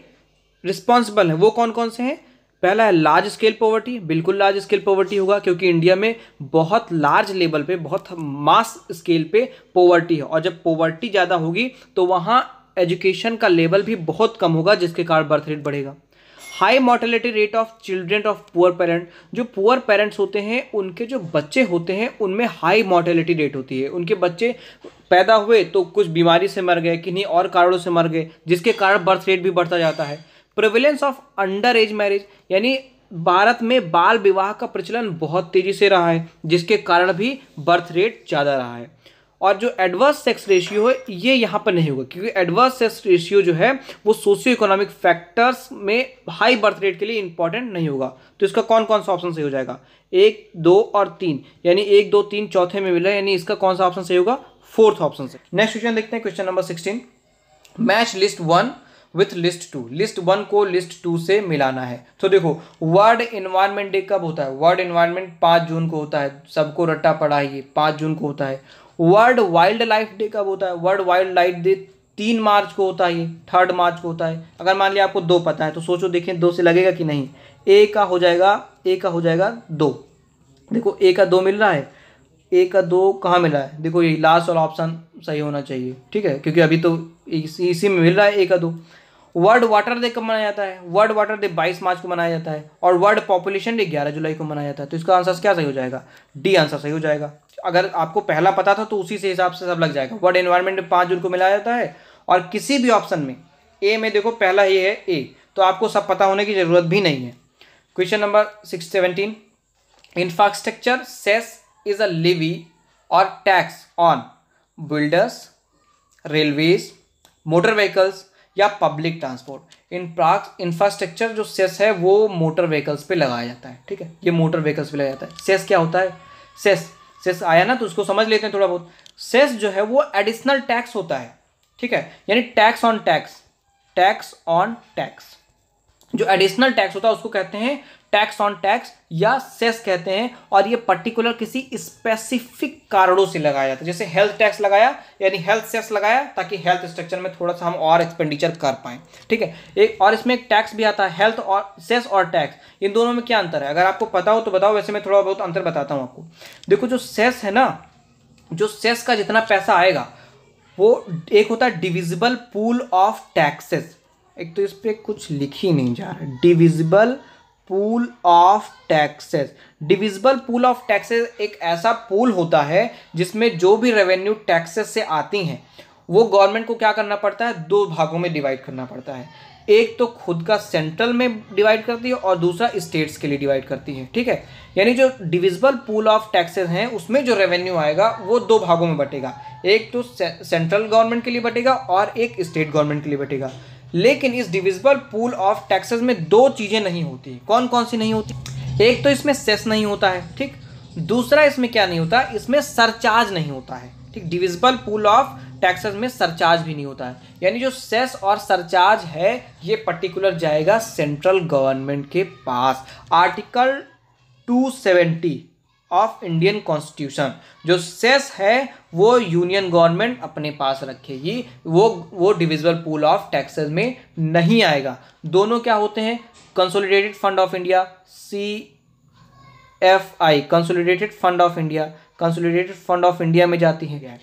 रिस्पॉन्सिबल हैं वो कौन कौन से हैं पहला है लार्ज स्केल पॉवर्टी बिल्कुल लार्ज स्केल पॉवर्टी होगा क्योंकि इंडिया में बहुत लार्ज लेवल पे बहुत मास स्केल पे पॉवर्टी है और जब पॉवर्टी ज़्यादा होगी तो वहाँ एजुकेशन का लेवल भी बहुत कम होगा जिसके कारण बर्थ रेट बढ़ेगा high mortality rate of children of poor parent जो पुअर पेरेंट्स होते हैं उनके जो बच्चे होते हैं उनमें हाई मोर्टेलिटी रेट होती है उनके बच्चे पैदा हुए तो कुछ बीमारी से मर गए किन्हीं और कारणों से मर गए जिसके कारण बर्थ रेट भी बढ़ता जाता है prevalence of under age marriage यानी भारत में बाल विवाह का प्रचलन बहुत तेज़ी से रहा है जिसके कारण भी बर्थ रेट ज़्यादा रहा है और जो एडवर्स सेक्स रेशियो है ये यहाँ पर नहीं होगा क्योंकि एडवर्स सेक्स रेशियो जो है वो सोशियो इकोनॉमिक फैक्टर्स में हाई बर्थ रेट के लिए इंपॉर्टेंट नहीं होगा तो इसका कौन कौन सा ऑप्शन सही हो जाएगा एक दो और तीन यानी एक दो तीन चौथे में मिला यानी इसका कौन सा ऑप्शन सही होगा फोर्थ ऑप्शन से नेक्स्ट क्वेश्चन देखते हैं question number sixteen match list one with list two list one को लिस्ट टू से मिलाना है तो देखो वर्ल्ड इन्वायरमेंट डे कब होता है वर्ल्ड इन्वायरमेंट पाँच जून को होता है सबको रट्टा पड़ा है ये पाँच जून को होता है वर्ल्ड वाइल्ड लाइफ डे कब होता है वर्ल्ड वाइल्ड लाइफ डे तीन मार्च को होता है थर्ड मार्च को होता है अगर मान लिया आपको दो पता है तो सोचो देखें दो से लगेगा कि नहीं ए का हो जाएगा ए का हो जाएगा दो देखो ए का दो मिल रहा है ए का दो कहाँ मिल रहा है देखो ये लास्ट वाला ऑप्शन सही होना चाहिए ठीक है क्योंकि अभी तो इसी इसी में मिल रहा है ए का दो वर्ल्ड वाटर डे कब मनाया जाता है वर्ल्ड वाटर डे 22 मार्च को मनाया जाता है और वर्ल्ड पॉपुलेशन डे 11 जुलाई को मनाया जाता है तो इसका आंसर क्या सही हो जाएगा डी आंसर सही हो जाएगा अगर आपको पहला पता था तो उसी से हिसाब से सब लग जाएगा वर्ड एनवायरमेंट में पाँच जून को मिलाया जाता है और किसी भी ऑप्शन में ए में देखो पहला ये है ए तो आपको सब पता होने की ज़रूरत भी नहीं है question number six seventeen infrastructure cess is a levy or tax on builders railways motor vehicles या public transport in parks infrastructure जो सेस है वो मोटर व्हीकल्स पे लगाया जाता है ठीक है ये मोटर व्हीकल्स पे लगाया जाता है सेस क्या होता है सेस सेस आया ना तो उसको समझ लेते हैं थोड़ा बहुत सेस जो है वो एडिशनल टैक्स होता है ठीक है यानी tax on tax tax on tax जो एडिशनल टैक्स होता है उसको कहते हैं टैक्स ऑन टैक्स या सेस कहते हैं और ये पर्टिकुलर किसी स्पेसिफिक कारणों से लगाया जाता है जैसे हेल्थ टैक्स लगाया यानी हेल्थ सेस लगाया ताकि हेल्थ स्ट्रक्चर में थोड़ा सा हम और एक्सपेंडिचर कर पाए ठीक है एक और इसमें एक टैक्स भी आता है हेल्थ और सेस और टैक्स इन दोनों में क्या अंतर है अगर आपको पता हो तो बताओ वैसे मैं थोड़ा बहुत अंतर बताता हूँ आपको देखो जो सेस है ना जो सेस का जितना पैसा आएगा वो एक होता है डिविजिबल पूल ऑफ टैक्सेस एक तो इस पर कुछ लिख ही नहीं जा रहा divisible pool of taxes divisible pool of taxes एक ऐसा पूल होता है जिसमें जो भी रेवेन्यू टैक्सेस से आती हैं वो गवर्नमेंट को क्या करना पड़ता है दो भागों में डिवाइड करना पड़ता है एक तो खुद का सेंट्रल में डिवाइड करती है और दूसरा स्टेट्स के लिए डिवाइड करती है ठीक है यानी जो डिविजिबल पूल ऑफ टैक्सेस हैं उसमें जो रेवेन्यू आएगा वो दो भागों में बटेगा एक तो सेंट्रल गवर्नमेंट के लिए बटेगा और एक स्टेट गवर्नमेंट के लिए बटेगा लेकिन इस डिविजिबल पूल ऑफ टैक्सेस में दो चीज़ें नहीं होती कौन कौन सी नहीं होती एक तो इसमें सेस नहीं होता है ठीक दूसरा इसमें क्या नहीं होता इसमें सरचार्ज नहीं होता है ठीक डिविजिबल पूल ऑफ टैक्सेस में सरचार्ज भी नहीं होता है यानी जो सेस और सरचार्ज है ये पर्टिकुलर जाएगा सेंट्रल गवर्नमेंट के पास आर्टिकल 270 ऑफ इंडियन कॉन्स्टिट्यूशन जो सेस है वो यूनियन गवर्नमेंट अपने पास रखेगी वो वो डिविजिबल पूल ऑफ टैक्सेस में नहीं आएगा दोनों क्या होते हैं consolidated fund of India C F I consolidated fund of India consolidated fund of India में जाती है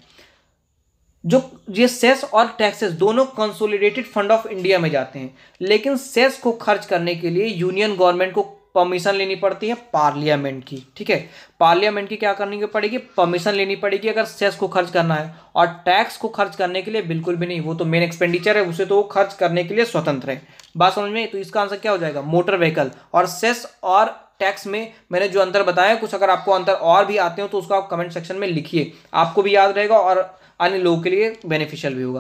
जो ये सेस और टैक्सेस दोनों कंसोलिडेटेड फंड ऑफ इंडिया में जाते हैं लेकिन सेस को खर्च करने के लिए यूनियन गवर्नमेंट को परमिशन लेनी पड़ती है पार्लियामेंट की ठीक है पार्लियामेंट की क्या करनी पड़ेगी परमिशन लेनी पड़ेगी अगर सेस को खर्च करना है और टैक्स को खर्च करने के लिए बिल्कुल भी नहीं वो तो मेन एक्सपेंडिचर है उसे तो वो खर्च करने के लिए स्वतंत्र है बात समझ में तो इसका आंसर क्या हो जाएगा मोटर व्हीकल और सेस और टैक्स में मैंने जो अंतर बताया कुछ अगर आपको अंतर और भी आते हो तो उसको आप कमेंट सेक्शन में लिखिए आपको भी याद रहेगा और अन्य लोगों के लिए बेनिफिशियल भी होगा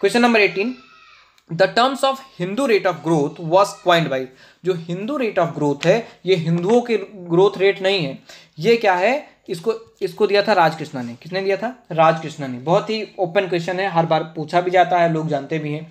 question number eighteen the terms of Hindu rate of growth was coined by जो हिंदू रेट ऑफ ग्रोथ है ये हिंदुओं के ग्रोथ रेट नहीं है ये क्या है इसको इसको दिया था राजकृष्णा ने किसने दिया था राजकृष्णा ने बहुत ही ओपन क्वेश्चन है हर बार पूछा भी जाता है लोग जानते भी हैं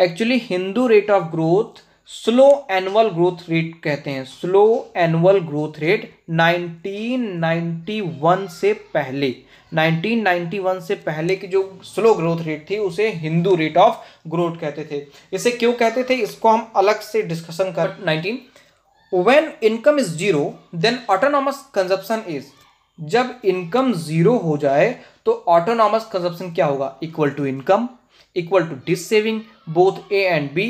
actually Hindu rate of growth slow annual growth rate कहते हैं स्लो एनुअल ग्रोथ रेट 1991 से पहले 1991 से पहले की जो स्लो ग्रोथ रेट थी उसे हिंदू रेट ऑफ ग्रोथ कहते थे इसे क्यों कहते थे इसको हम अलग से डिस्कशन कर nineteen when income is zero then autonomous consumption is जब इनकम जीरो हो जाए तो ऑटोनॉमस कंजप्शन क्या होगा equal to income equal to dissaving both A and B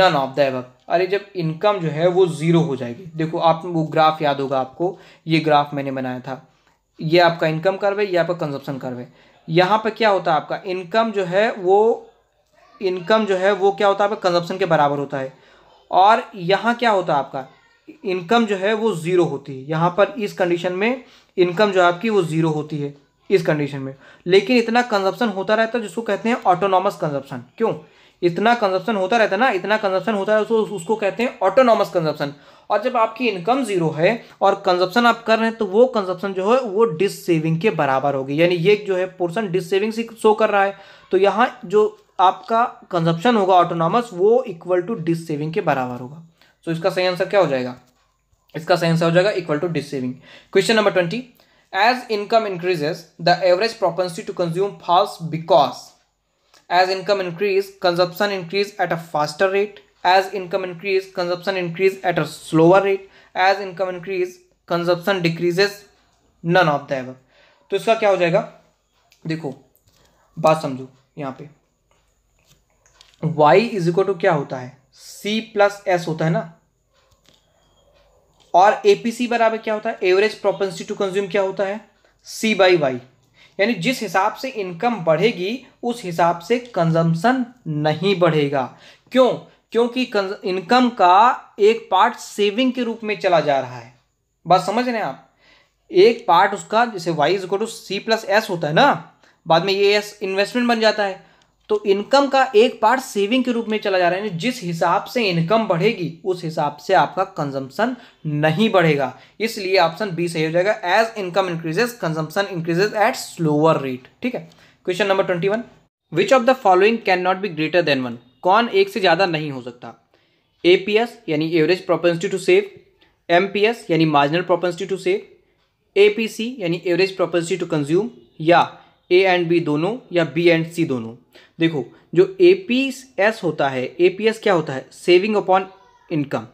none of the above अरे जब इनकम जो है वो ज़ीरो हो जाएगी देखो आप वो ग्राफ याद होगा आपको ये ग्राफ मैंने बनाया था ये आपका इनकम कर्व है ये आपका कंजप्शन कर्व है यहाँ पर क्या होता है आपका इनकम जो है वो इनकम जो है वो क्या होता है आपका कंजप्शन के बराबर होता है और यहाँ क्या होता है आपका इनकम जो है वो ज़ीरो होती है यहाँ पर इस कंडीशन में इनकम जो है आपकी वो ज़ीरो होती है इस कंडीशन में लेकिन इतना कंजप्शन होता रहता है जिसको कहते हैं ऑटोनॉमस कंजप्शन क्यों इतना कंजप्शन होता रहता है ना इतना कंजप्शन होता है उसको कहते हैं ऑटोनॉमस कंजप्शन और जब आपकी इनकम जीरो है और कंजप्शन आप कर रहे हैं तो वो कंजप्शन जो है वो डिस सेविंग के बराबर होगी यानी ये जो है पोर्सन डिस सेविंग से शो कर रहा है तो यहाँ जो आपका कंजप्शन होगा ऑटोनॉमस वो इक्वल टू डिस सेविंग के बराबर होगा सो इसका सही आंसर क्या हो जाएगा इसका सही आंसर हो जाएगा equal to dissaving question number twenty as income increases the average propensity to consume falls because as income increase consumption increase at a faster rate as income increase consumption increase at a slower rate as income increase consumption decreases none of the above तो इसका क्या हो जाएगा देखो बात समझो यहाँ पे y इज इक्वल टू क्या होता है c प्लस एस होता है ना और ए पी सी बराबर क्या होता है एवरेज प्रोपेंसिटी टू कंज्यूम क्या होता है सी बाई वाई यानी जिस हिसाब से इनकम बढ़ेगी उस हिसाब से कंजम्पशन नहीं बढ़ेगा क्यों क्योंकि इनकम का एक पार्ट सेविंग के रूप में चला जा रहा है बात समझ रहे हैं आप एक पार्ट उसका जैसे Y is to C plus S होता है ना बाद में ये एस इन्वेस्टमेंट बन जाता है तो इनकम का एक पार्ट सेविंग के रूप में चला जा रहा है जिस हिसाब से इनकम बढ़ेगी उस हिसाब से आपका कंजम्पशन नहीं बढ़ेगा इसलिए ऑप्शन बी सही हो जाएगा as income increases consumption increases at slower rate ठीक है question number twenty one which of the following can not be greater than one कौन एक से ज़्यादा नहीं हो सकता ए पी एस यानी average propensity to save M P S यानी marginal propensity to save A P C यानी एवरेज प्रोपेंसिटी टू कंज्यूम या ए एंड बी दोनों या बी एंड सी दोनों देखो जो ए पी एस होता है ए पी एस क्या होता है सेविंग अपॉन इनकम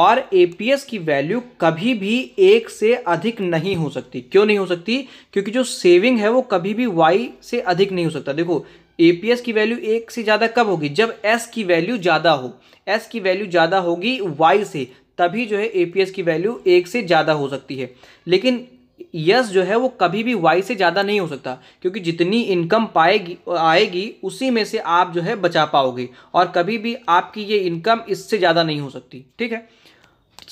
और ए पी एस की वैल्यू कभी भी एक से अधिक नहीं हो सकती क्यों नहीं हो सकती क्योंकि जो सेविंग है वो कभी भी वाई से अधिक नहीं हो सकता देखो ए पी एस की वैल्यू एक से ज़्यादा कब होगी जब एस की वैल्यू ज़्यादा हो एस की वैल्यू ज़्यादा होगी वाई से तभी जो है ए पी एस की वैल्यू एक से ज़्यादा हो सकती है लेकिन यस जो है वो कभी भी वाई से ज़्यादा नहीं हो सकता क्योंकि जितनी इनकम पाएगी आएगी उसी में से आप जो है बचा पाओगे और कभी भी आपकी ये इनकम इससे ज़्यादा नहीं हो सकती ठीक है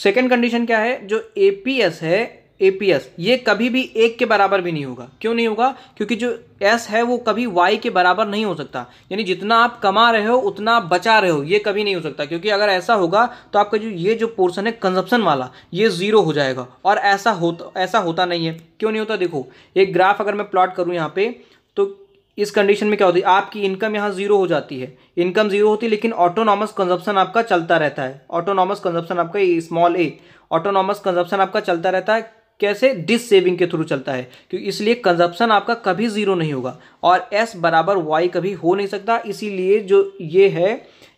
सेकेंड कंडीशन क्या है जो ए है एपीएस ये कभी भी एक के बराबर भी नहीं होगा क्यों नहीं होगा क्योंकि जो एस है वो कभी वाई के बराबर नहीं हो सकता यानी जितना आप कमा रहे हो उतना आप बचा रहे हो ये कभी नहीं हो सकता क्योंकि अगर ऐसा होगा तो आपका जो ये जो पोर्सन है कंजप्शन वाला ये ज़ीरो हो जाएगा और ऐसा होता ऐसा होता नहीं है क्यों नहीं होता देखो एक ग्राफ अगर मैं प्लॉट करूँ यहाँ पर तो इस कंडीशन में क्या होती है आपकी इनकम यहाँ जीरो हो जाती है इनकम जीरो होती है लेकिन ऑटोनॉमस कंजप्शन आपका चलता रहता है ऑटोनॉमस कंजप्शन आपका स्मॉल ए ऑटोनॉमस कंजप्शन आपका चलता रहता है कैसे डिस सेविंग के थ्रू चलता है क्योंकि इसलिए कंजप्शन आपका कभी ज़ीरो नहीं होगा और एस बराबर वाई कभी हो नहीं सकता इसीलिए जो ये है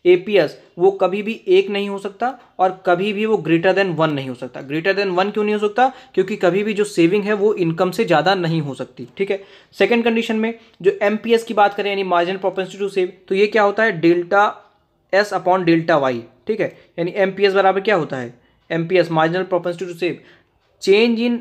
ए पी एस वो कभी भी एक नहीं हो सकता और कभी भी वो ग्रेटर देन वन नहीं हो सकता ग्रेटर देन वन क्यों नहीं हो सकता क्योंकि कभी भी जो सेविंग है वो इनकम से ज़्यादा नहीं हो सकती ठीक है सेकेंड कंडीशन में जो एम पी एस की बात करें यानी मार्जिन प्रोपेंसिटी टू सेव तो ये क्या होता है delta S upon delta Y ठीक है यानी एम पी एस बराबर क्या होता है M P S marginal propensity to save change in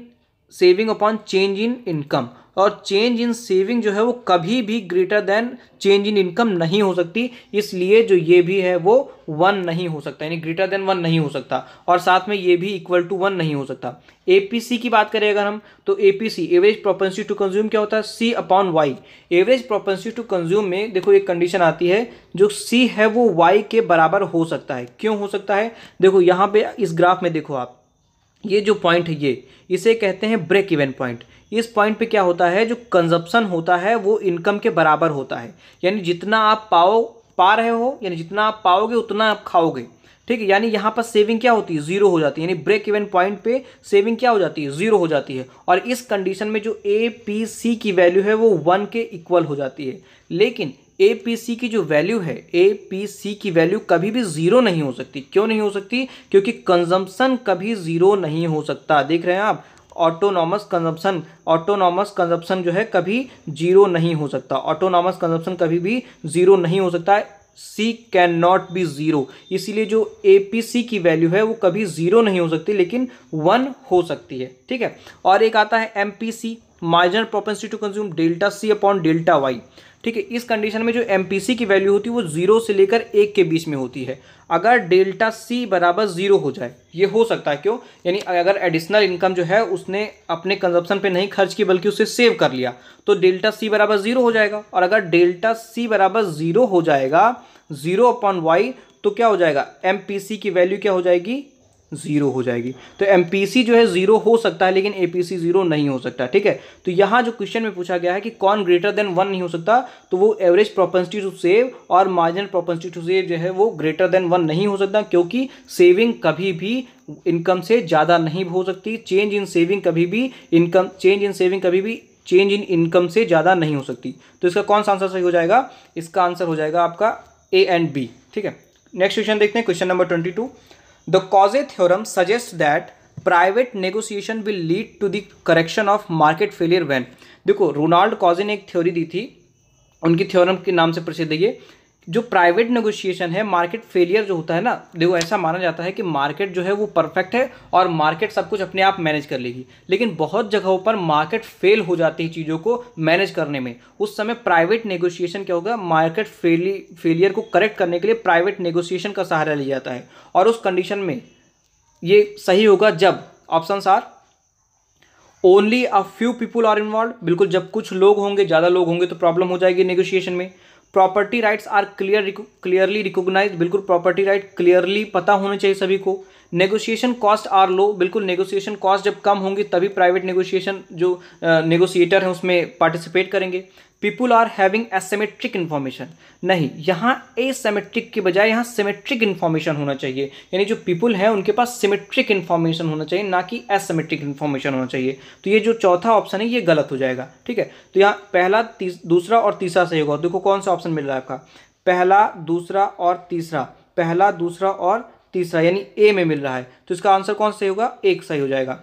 saving upon change in income और चेंज इन सेविंग जो है वो कभी भी greater than change in income नहीं हो सकती इसलिए जो ये भी है वो वन नहीं हो सकता यानी ग्रेटर देन वन नहीं हो सकता और साथ में ये भी इक्वल टू वन नहीं हो सकता एपीसी की बात करें अगर हम तो APC average propensity to consume क्या होता है C upon Y average propensity to consume में देखो एक कंडीशन आती है जो सी है वो वाई के बराबर हो सकता है क्यों हो सकता है देखो यहाँ पे इस ग्राफ में देखो आप ये जो पॉइंट है ये इसे कहते हैं ब्रेक इवन पॉइंट इस पॉइंट पे क्या होता है जो कंजप्शन होता है वो इनकम के बराबर होता है यानी जितना आप पाओ पा रहे हो यानी जितना आप पाओगे उतना आप खाओगे ठीक है यानी यहाँ पर सेविंग क्या होती है जीरो हो जाती है यानी ब्रेक इवन पॉइंट पे सेविंग क्या हो जाती है जीरो हो जाती है और इस कंडीशन में जो ए पी सी की वैल्यू है वो वन के इक्वल हो जाती है लेकिन ए पी सी की जो वैल्यू है ए पी सी की वैल्यू कभी भी ज़ीरो नहीं हो सकती क्यों नहीं हो सकती क्योंकि कंजम्पशन कभी ज़ीरो नहीं हो सकता देख रहे हैं आप ऑटोनॉमस कंजप्शन ऑटोनॉमस कंजप्शन जो है कभी जीरो नहीं हो सकता ऑटोनॉमस कंजप्शन कभी भी जीरो नहीं हो सकता C can not be zero इसीलिए जो ए पी सी की वैल्यू है वो कभी ज़ीरो नहीं हो सकती लेकिन वन हो सकती है ठीक है और एक आता है M P C marginal propensity to consume delta C upon delta Y ठीक है इस कंडीशन में जो एम की वैल्यू होती है वो जीरो से लेकर एक के बीच में होती है अगर डेल्टा सी बराबर जीरो हो जाए ये हो सकता है क्यों यानी अगर एडिशनल इनकम जो है उसने अपने कंजप्शन पे नहीं खर्च की बल्कि उसे सेव कर लिया तो डेल्टा सी बराबर जीरो हो जाएगा और अगर डेल्टा सी बराबर जीरो हो जाएगा जीरो अपॉन वाई तो क्या हो जाएगा एम की वैल्यू क्या हो जाएगी ज़ीरो हो जाएगी तो एम जो है ज़ीरो हो सकता है लेकिन ए ज़ीरो नहीं हो सकता ठीक है तो यहाँ जो क्वेश्चन में पूछा गया है कि कौन ग्रेटर देन वन नहीं हो सकता तो वो एवरेज प्रोपेंसिटी टू सेव और मार्जिनल प्रोपेंसिटी टू सेव जो है वो ग्रेटर देन वन नहीं हो सकता क्योंकि सेविंग कभी भी इनकम से ज़्यादा नहीं हो सकती चेंज इन सेविंग कभी भी इनकम चेंज इन सेविंग कभी भी चेंज इन इनकम से ज़्यादा नहीं हो सकती तो इसका कौन सा आंसर सही हो जाएगा इसका आंसर हो जाएगा आपका ए एंड बी ठीक है नेक्स्ट क्वेश्चन देखते हैं question number twenty two the Coase theorem suggest that private negotiation will lead to the correction of market failure when देखो रोनाल्ड कॉजे ने एक थ्योरी दी थी उनकी थ्योरम के नाम से प्रसिद्ध है जो प्राइवेट नेगोशिएशन है मार्केट फेलियर जो होता है ना देखो ऐसा माना जाता है कि मार्केट जो है वो परफेक्ट है और मार्केट सब कुछ अपने आप मैनेज कर लेगी लेकिन बहुत जगहों पर मार्केट फेल हो जाती है चीज़ों को मैनेज करने में उस समय प्राइवेट नेगोशिएशन क्या होगा मार्केट फेली फेलियर को करेक्ट करने के लिए प्राइवेट नेगोशिएशन का सहारा लिया जाता है और उस कंडीशन में ये सही होगा जब option are only a few people are involve बिल्कुल जब कुछ लोग होंगे ज़्यादा लोग होंगे तो प्रॉब्लम हो जाएगी नेगोशिएशन में property rights are clear clearly recognise बिल्कुल प्रॉपर्टी राइट क्लियरली पता होने चाहिए सभी को नेगोशिएशन कॉस्ट आर लो बिल्कुल नेगोशिएशन कॉस्ट जब कम होंगी तभी प्राइवेट नेगोशिएशन जो नेगोशिएटर हैं उसमें पार्टिसिपेट करेंगे people are having asymmetric information नहीं यहाँ एसेमेट्रिक के बजाय यहाँ सिमेट्रिक इन्फॉर्मेशन होना चाहिए यानी जो पीपुल हैं उनके पास सिमेट्रिक इन्फॉर्मेशन होना चाहिए ना कि एसेमेट्रिक इन्फॉर्मेशन होना चाहिए तो ये जो चौथा ऑप्शन है ये गलत हो जाएगा ठीक है तो यहाँ पहला दूसरा और तीसरा सही होगा देखो कौन सा ऑप्शन मिल रहा है आपका पहला दूसरा और तीसरा पहला दूसरा और तीसरा यानी ए में मिल रहा है तो इसका आंसर कौन सही होगा एक सही हो जाएगा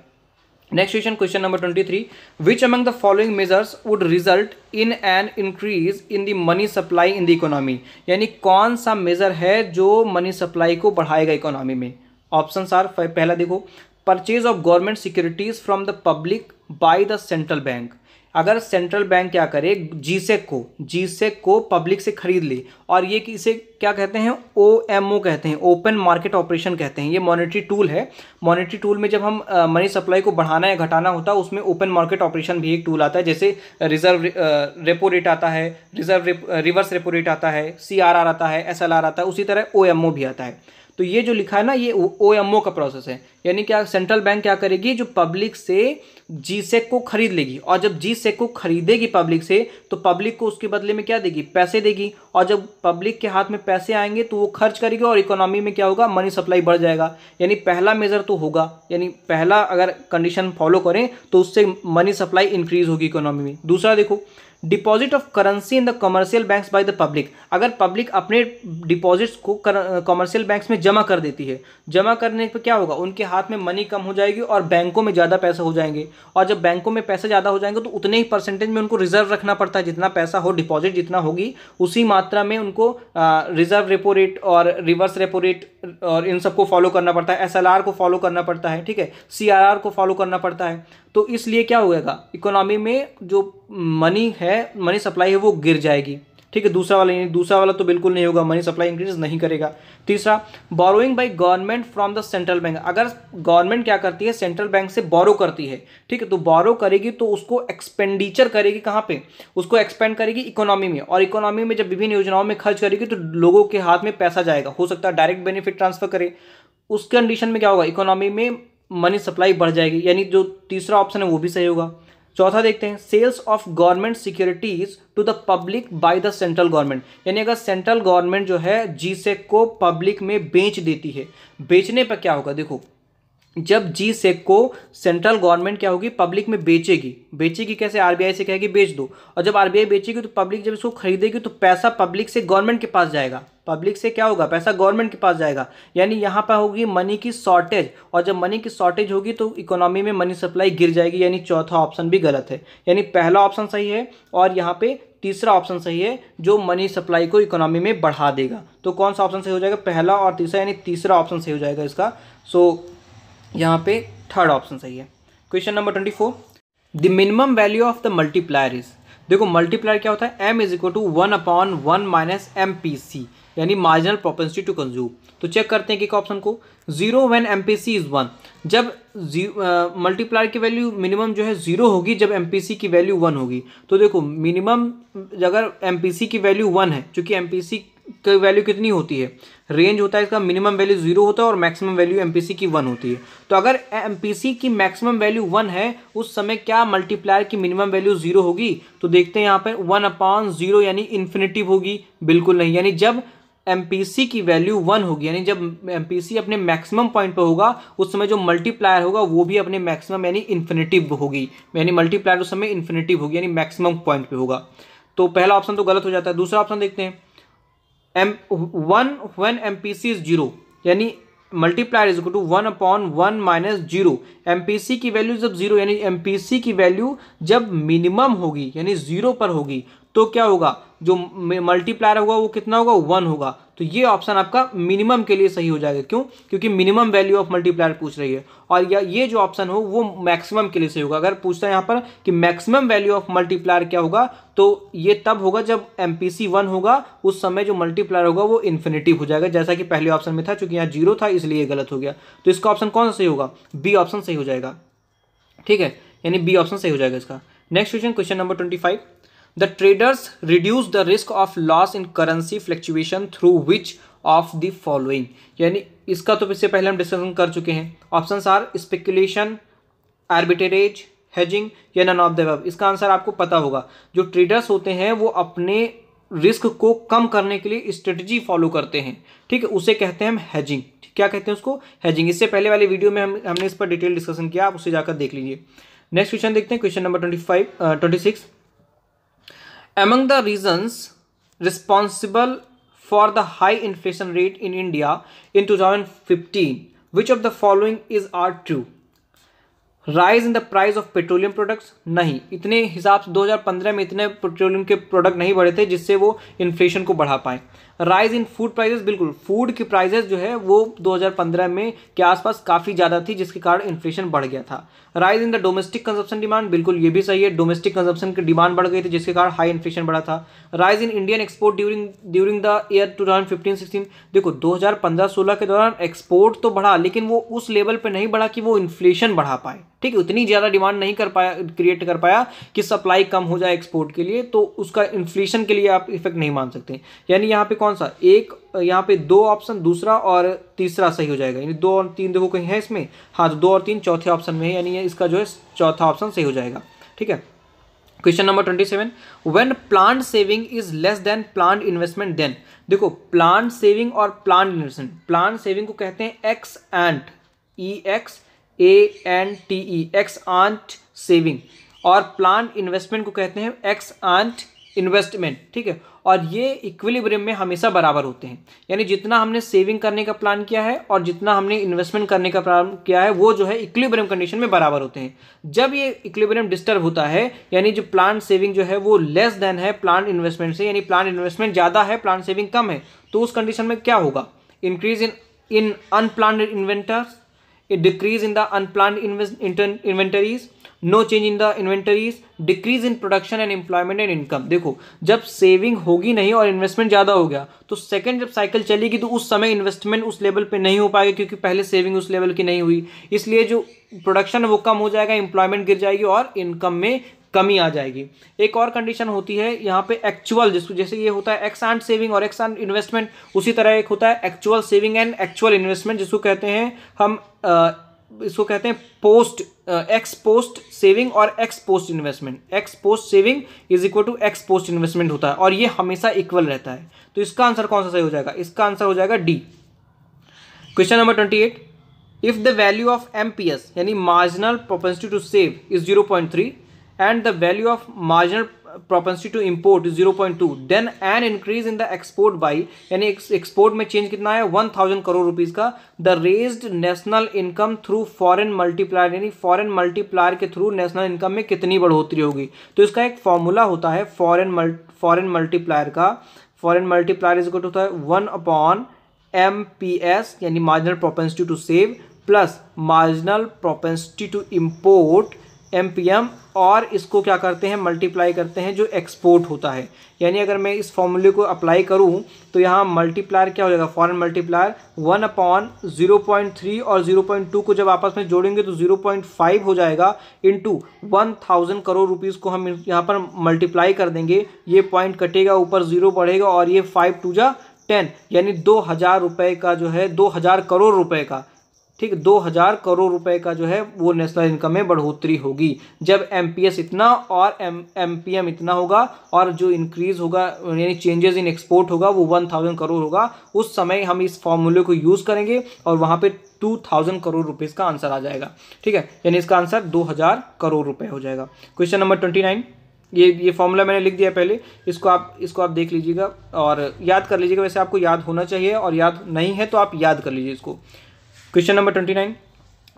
next question question number twenty three which among the following measures would result in an increase in the money supply in the economy यानी कौन सा मेजर है जो मनी सप्लाई को बढ़ाएगा इकोनॉमी में ऑप्शन आर पहला देखो purchase of government securities from the public by the central bank अगर सेंट्रल बैंक क्या करे जीसेक e को जीसेक e को पब्लिक से खरीद ले और ये इसे क्या कहते हैं ओ एम ओ कहते हैं ओपन मार्केट ऑपरेशन कहते हैं ये मॉनेटरी टूल है मॉनेटरी टूल में जब हम मनी सप्लाई को बढ़ाना या घटाना होता है उसमें ओपन मार्केट ऑपरेशन भी एक टूल आता है जैसे रिजर्व रेपो रेट आता है रिजर्व रिवर्स रेपो रेट आता है सी आर आर आता है एस एल आर आता है उसी तरह ओ एम ओ भी आता है तो ये जो लिखा है ना ये ओ एम ओ का प्रोसेस है यानी क्या सेंट्रल बैंक क्या करेगी जो पब्लिक से जी सेक e को खरीद लेगी और जब जी सेक e को खरीदेगी पब्लिक से तो पब्लिक को उसके बदले में क्या देगी पैसे देगी और जब पब्लिक के हाथ में पैसे आएंगे तो वो खर्च करेगी और इकोनॉमी में क्या होगा मनी सप्लाई बढ़ जाएगा यानी पहला मेजर तो होगा यानी पहला अगर कंडीशन फॉलो करें तो उससे मनी सप्लाई इंक्रीज होगी इकोनॉमी में दूसरा देखो deposit of currency in the commercial banks by the public अगर पब्लिक अपने डिपॉजिट्स को कमर्शियल बैंक्स में जमा कर देती है जमा करने पर क्या होगा उनके हाथ में मनी कम हो जाएगी और बैंकों में ज़्यादा पैसा हो जाएंगे और जब बैंकों में पैसा ज़्यादा हो जाएंगे तो उतने ही परसेंटेज में उनको रिजर्व रखना पड़ता है जितना पैसा हो डिपॉजिट जितना होगी उसी मात्रा में उनको रिजर्व रेपो रेट और रिवर्स रेपो रेट और इन सबको फॉलो करना पड़ता है एसएलआर को फॉलो करना पड़ता है ठीक है सीआरआर को फॉलो करना पड़ता है तो इसलिए क्या होएगा इकोनॉमी में जो मनी है मनी सप्लाई है वो गिर जाएगी ठीक है दूसरा वाला नहीं दूसरा वाला तो बिल्कुल नहीं होगा मनी सप्लाई इंक्रीज नहीं करेगा तीसरा borrowing by government from the central bank अगर गवर्नमेंट क्या करती है सेंट्रल बैंक से बोरो करती है ठीक है तो बोरो करेगी तो उसको एक्सपेंडिचर करेगी कहाँ पे उसको एक्सपेंड करेगी इकोनॉमी में और इकोनॉमी में जब विभिन्न योजनाओं में खर्च करेगी तो लोगों के हाथ में पैसा जाएगा हो सकता है डायरेक्ट बेनिफिट ट्रांसफर करे उस कंडीशन में क्या होगा इकोनॉमी में मनी सप्लाई बढ़ जाएगी यानी जो तीसरा ऑप्शन है वो भी सही होगा चौथा देखते हैं sales of government securities to the public by the central government यानी अगर सेंट्रल गवर्नमेंट जो है जीसेक e को पब्लिक में बेच देती है बेचने पर क्या होगा देखो जब जी सेक को सेंट्रल गवर्नमेंट क्या होगी पब्लिक में बेचेगी बेचेगी कैसे आरबीआई से कहेगी बेच दो और जब आरबीआई बेचेगी तो पब्लिक जब इसको खरीदेगी तो पैसा पब्लिक से गवर्नमेंट के पास जाएगा पब्लिक से क्या होगा पैसा गवर्नमेंट के पास जाएगा यानी यहाँ पर होगी मनी की शॉर्टेज और जब मनी की शॉर्टेज होगी तो इकोनॉमी में मनी सप्लाई गिर जाएगी यानी चौथा ऑप्शन भी गलत है यानी पहला ऑप्शन सही है और यहाँ पर तीसरा ऑप्शन सही है जो मनी सप्लाई को इकोनॉमी में बढ़ा देगा तो कौन सा ऑप्शन सही हो जाएगा पहला और तीसरा यानी तीसरा ऑप्शन सही हो जाएगा इसका सो यहाँ पे थर्ड ऑप्शन सही है question number twenty four the minimum value of the multiplier is देखो मल्टीप्लायर क्या होता है M is equal to one upon one minus M P C यानी मार्जिनल प्रोपेंसिटी टू कंज्यूम तो चेक करते हैं कि ऑप्शन को zero when M P C is one जब मल्टीप्लायर की वैल्यू मिनिमम जो है जीरो होगी जब एम पी सी की वैल्यू वन होगी तो देखो मिनिमम अगर एम पी सी की वैल्यू वन है चूंकि एम पी सी की वैल्यू कितनी होती है रेंज होता है इसका मिनिमम वैल्यू जीरो होता है और मैक्सिमम वैल्यू एमपीसी की वन होती है तो अगर एमपीसी की मैक्सिमम वैल्यू वन है उस समय क्या मल्टीप्लायर की मिनिमम वैल्यू जीरो होगी तो देखते हैं यहाँ पर वन अपॉन जीरो यानी इन्फिनेटिव होगी बिल्कुल नहीं यानी जब एम की वैल्यू वन होगी यानी जब एम अपने मैक्सिमम पॉइंट पर होगा उस समय जो मल्टीप्लायर होगा वो भी अपने मैक्सिमम यानी इन्फिनेटिव होगी यानी मल्टीप्लायर उस समय इन्फिनेटिव होगी यानी मैक्सिमम पॉइंट पर होगा तो पहला ऑप्शन तो गलत हो जाता है दूसरा ऑप्शन देखते हैं M one one M P C is zero यानी multiplier is to one upon one minus zero M P C की वैल्यू जब जीरो यानी एम पी सी की वैल्यू जब मिनिमम होगी यानी जीरो पर होगी तो क्या होगा जो मल्टीप्लायर होगा वो कितना होगा वन होगा तो ये ऑप्शन आपका मिनिमम के लिए सही हो जाएगा क्यों क्योंकि मिनिमम वैल्यू ऑफ मल्टीप्लायर पूछ रही है और या ये जो ऑप्शन हो वो मैक्सिमम के लिए सही होगा अगर पूछता है यहाँ पर कि मैक्सिमम वैल्यू ऑफ मल्टीप्लायर क्या होगा तो ये तब होगा जब एम पी सी वन होगा उस समय जो मल्टीप्लायर होगा वो इन्फिनेटिव हो जाएगा जैसा कि पहले ऑप्शन में था चूंकि यहाँ जीरो था इसलिए गलत हो गया तो इसका ऑप्शन कौन सा सही होगा बी ऑप्शन सही हो जाएगा ठीक है यानी बी ऑप्शन सही हो जाएगा इसका next question question number twenty five the traders reduce the risk of loss in currency fluctuation through which of the following यानी इसका तो इससे पहले हम डिस्कशन कर चुके हैं option are speculation arbitrage hedging या नन ऑफ द इसका आंसर आपको पता होगा जो ट्रेडर्स होते हैं वो अपने रिस्क को कम करने के लिए स्ट्रेटजी फॉलो करते हैं ठीक है उसे कहते हैं हम हैजिंग क्या कहते हैं उसको हैजिंग इससे पहले वाले वीडियो में हम हमने इस पर डिटेल डिस्कशन किया आप उसे जाकर देख लीजिए नेक्स्ट क्वेश्चन देखते हैं question number twenty five twenty six Among the reasons responsible for the high inflation rate in India in 2015, which of the following is are true? Rise in the price of petroleum products नहीं इतने हिसाब से 2015 में इतने petroleum के product नहीं बढ़े थे जिससे वो इन्फ्लेशन को बढ़ा पाए राइज इन फूड प्राइजेस बिल्कुल फूड की प्राइजेस जो है वो 2015 में के आसपास काफ़ी ज़्यादा थी जिसके कारण इन्फ्लेशन बढ़ गया था rise in the domestic consumption demand बिल्कुल ये भी सही है डोमेस्टिक कंजप्शन की डिमांड बढ़ गई थी जिसके कारण हाई इन्फ्लेशन बढ़ा था rise in Indian export during during the year two thousand देखो दो हज़ार के दौरान एक्सपोर्ट तो बढ़ा लेकिन वो उस लेवल पर नहीं बढ़ा कि वो इन्फ्लेशन बढ़ा पाए ठीक है उतनी ज़्यादा डिमांड नहीं कर पाया क्रिएट कर पाया कि सप्लाई कम हो जाए एक्सपोर्ट के लिए तो उसका इन्फ्लेशन के लिए आप इफेक्ट नहीं मान सकते यानी यहाँ पे कौन सा एक यहाँ पे दो ऑप्शन दूसरा और तीसरा सही हो जाएगा यानी दो और तीन देखो कहीं है इसमें हाँ तो दो और तीन चौथे ऑप्शन में है यानी इसका जो है चौथा ऑप्शन सही हो जाएगा ठीक है question number twenty seven when planned saving is less than planned investment then देखो प्लांट सेविंग और प्लांट इन्वेस्टमेंट प्लांट सेविंग को कहते हैं ex ante E ex A N T E ex ante saving और प्लांट इन्वेस्टमेंट को कहते हैं x aunt investment ठीक है और ये इक्विलिब्रियम में हमेशा बराबर होते हैं यानी जितना हमने सेविंग करने का प्लान किया है और जितना हमने इन्वेस्टमेंट करने का प्लान किया है वो जो है इक्विलिब्रियम कंडीशन में बराबर होते हैं जब ये इक्विलिब्रियम डिस्टर्ब होता है यानी जो प्लान सेविंग जो है वो लेस देन है प्लान इन्वेस्टमेंट से यानी प्लान इन्वेस्टमेंट ज़्यादा है प्लान सेविंग कम है तो उस कंडीशन में क्या होगा increase in in unplanned inventories a decrease in the unplanned inventories no change in the inventories decrease in production and employment and income देखो जब सेविंग होगी नहीं और इन्वेस्टमेंट ज़्यादा हो गया तो सेकंड जब साइकिल चलेगी तो उस समय इन्वेस्टमेंट उस लेवल पे नहीं हो पाएगा क्योंकि पहले सेविंग उस लेवल की नहीं हुई इसलिए जो प्रोडक्शन वो कम हो जाएगा एम्प्लॉयमेंट गिर जाएगी और इनकम में कमी आ जाएगी एक और कंडीशन होती है यहाँ पे एक्चुअल जिसको जैसे ये होता है एक्स एंड सेविंग और एक्स एंड इन्वेस्टमेंट उसी तरह एक होता है actual saving and actual investment जिसको कहते हैं हम इसको कहते हैं पोस्ट एक्स पोस्ट सेविंग और ex post investment ex post saving is equal to ex post investment होता है और ये हमेशा इक्वल रहता है तो इसका आंसर कौन सा सही हो जाएगा इसका आंसर हो जाएगा D question number twenty eight if the value of M P S यानी marginal propensity to save is zero point three and the value of marginal propensity to import 0.2 then an increase in the export by यानी export में change कितना है 1000 crore rupees का the raised national income through foreign multiplier यानी foreign multiplier के through national income में कितनी बढ़ोतरी होगी तो इसका एक फॉर्मूला होता है foreign foreign multiplier का foreign multiplier इज होता है one upon M P S यानी marginal propensity to save plus marginal propensity to import M और इसको क्या करते हैं मल्टीप्लाई करते हैं जो एक्सपोर्ट होता है यानी अगर मैं इस फॉर्मूले को अप्लाई करूं तो यहाँ मल्टीप्लायर क्या हो जाएगा foreign multiplier one upon zero point three और जीरो पॉइंट टू को जब आपस में जोड़ेंगे तो जीरो पॉइंट फाइव हो जाएगा two one thousand crore rupees को हम यहाँ पर मल्टीप्लाई कर देंगे ये पॉइंट कटेगा ऊपर जीरो बढ़ेगा और ये फाइव टू जा टेन यानी दो हज़ार रुपये का जो है दो हज़ार करोड़ रुपये का ठीक दो हज़ार करोड़ रुपए का जो है वो नेशनल इनकम में बढ़ोतरी होगी जब एम इतना और एम एम इतना होगा और जो इंक्रीज़ होगा यानी चेंजेस इन एक्सपोर्ट होगा वो वन थाउजेंड करोड़ होगा उस समय हम इस फॉर्मूले को यूज़ करेंगे और वहाँ पे टू थाउजेंड करोड़ रुपीज़ का आंसर आ जाएगा ठीक है यानी इसका आंसर दो हज़ार करोड़ रुपये हो जाएगा क्वेश्चन नंबर ट्वेंटी नाइन ये ये फॉर्मूला मैंने लिख दिया पहले इसको आप इसको आप देख लीजिएगा और याद कर लीजिएगा वैसे आपको याद होना चाहिए और याद नहीं है तो आप याद कर लीजिए इसको question number twenty nine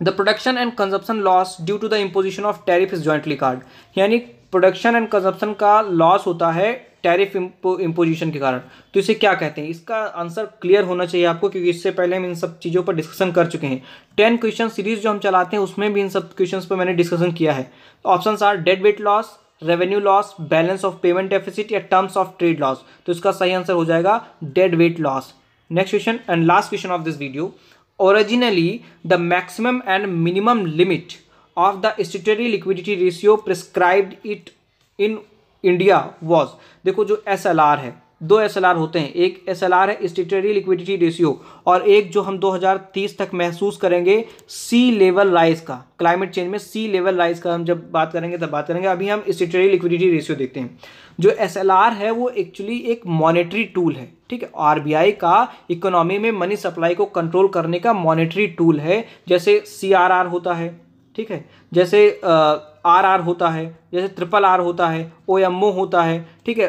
the production and consumption loss due to the imposition of tariff is jointly called यानी प्रोडक्शन एंड कंजप्शन का लॉस होता है टैरिफ इम्पोजिशन के कारण तो इसे क्या कहते हैं इसका आंसर क्लियर होना चाहिए आपको क्योंकि इससे पहले हम इन सब चीज़ों पर डिस्कशन कर चुके हैं टेन क्वेश्चन सीरीज जो हम चलाते हैं उसमें भी इन सब क्वेश्चन पर मैंने डिस्कशन किया है option are dead weight loss revenue loss balance of payment deficit या टर्म्स ऑफ ट्रेड लॉस तो इसका सही आंसर हो जाएगा dead weight loss next question and last question of this video originally the maximum and minimum limit of the statutory liquidity ratio prescribed it in India was देखो जो S L R है दो S L R होते हैं एक S L R है स्टेटरी liquidity ratio और एक जो हम 2030 तक महसूस करेंगे सी लेवल राइज का क्लाइमेट चेंज में सी लेवल राइज का हम जब बात करेंगे तब बात करेंगे अभी हम स्टेटरी लिक्विडिटी रेशियो देखते हैं जो एस एल आर है वो एक्चुअली एक मॉनिटरी टूल है ठीक है आरबीआई का इकोनॉमी में मनी सप्लाई को कंट्रोल करने का मॉनेटरी टूल है जैसे सीआरआर होता है ठीक है जैसे आर आर होता है जैसे ट्रिपल आर होता है ओ एम ओ होता है ठीक है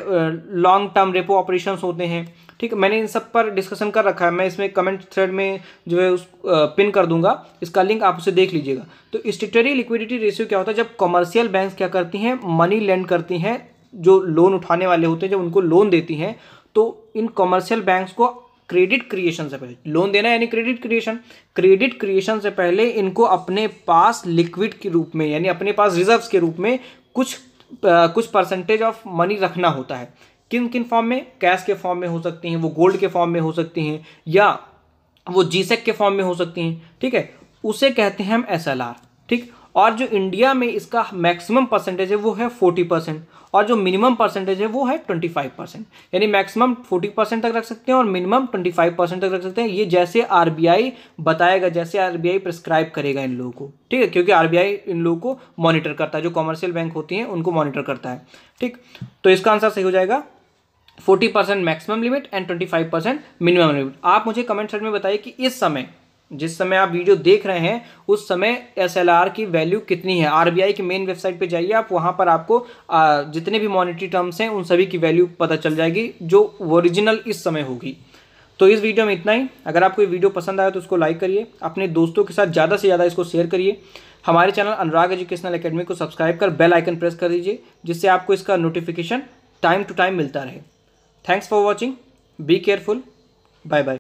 लॉन्ग टर्म रेपो ऑपरेशन होते हैं ठीक है मैंने इन सब पर डिस्कशन कर रखा है मैं इसमें कमेंट थ्रेड में जो है उस पिन कर दूंगा इसका लिंक आप उसे देख लीजिएगा तो स्टेटरी लिक्विडिटी रेशियो क्या होता है जब कमर्शियल बैंक क्या करती हैं मनी लेंड करती हैं जो लोन उठाने वाले होते हैं जब उनको लोन देती हैं तो इन कमर्शियल बैंक्स को क्रेडिट क्रिएशन से पहले लोन देना यानी क्रेडिट क्रिएशन क्रेडिट क्रिएशन से पहले इनको अपने पास लिक्विड के रूप में यानी अपने पास रिजर्व्स के रूप में कुछ आ, कुछ परसेंटेज ऑफ मनी रखना होता है किन किन फॉर्म में कैश के फॉर्म में हो सकती हैं वो गोल्ड के फॉर्म में हो सकती हैं या वो जीसेक के फॉर्म में हो सकती हैं ठीक है उसे कहते हैं हम एस ठीक और जो इंडिया में इसका मैक्सिमम परसेंटेज है वो है फोर्टी परसेंट और जो मिनिमम परसेंटेज है वो है ट्वेंटी फाइव परसेंट यानी मैक्सिमम फोर्टी परसेंट तक रख सकते हैं और मिनिमम ट्वेंटी फाइव परसेंट तक रख सकते हैं ये जैसे आर बताएगा जैसे आर प्रिस्क्राइब करेगा इन लोगों को ठीक है क्योंकि आर इन लोगों को मॉनिटर करता है जो कॉमर्शियल बैंक होती हैं उनको मॉनिटर करता है ठीक तो इसका आंसर सही हो जाएगा forty percent maximum limit and twenty percent minimum limit आप मुझे कमेंट सेट में बताइए कि इस समय जिस समय आप वीडियो देख रहे हैं उस समय एसएलआर की वैल्यू कितनी है आरबीआई की मेन वेबसाइट पे जाइए आप वहाँ पर आपको आ, जितने भी मॉनिटरी टर्म्स हैं उन सभी की वैल्यू पता चल जाएगी जो ओरिजिनल इस समय होगी तो इस वीडियो में इतना ही अगर आपको ये वीडियो पसंद आया तो उसको लाइक करिए अपने दोस्तों के साथ ज़्यादा से ज़्यादा इसको शेयर करिए हमारे चैनल अनुराग एजुकेशनल अकेडमी को सब्सक्राइब कर बेल आइकन प्रेस कर दीजिए जिससे आपको इसका नोटिफिकेशन टाइम टू टाइम मिलता रहे thanks for watching be careful bye bye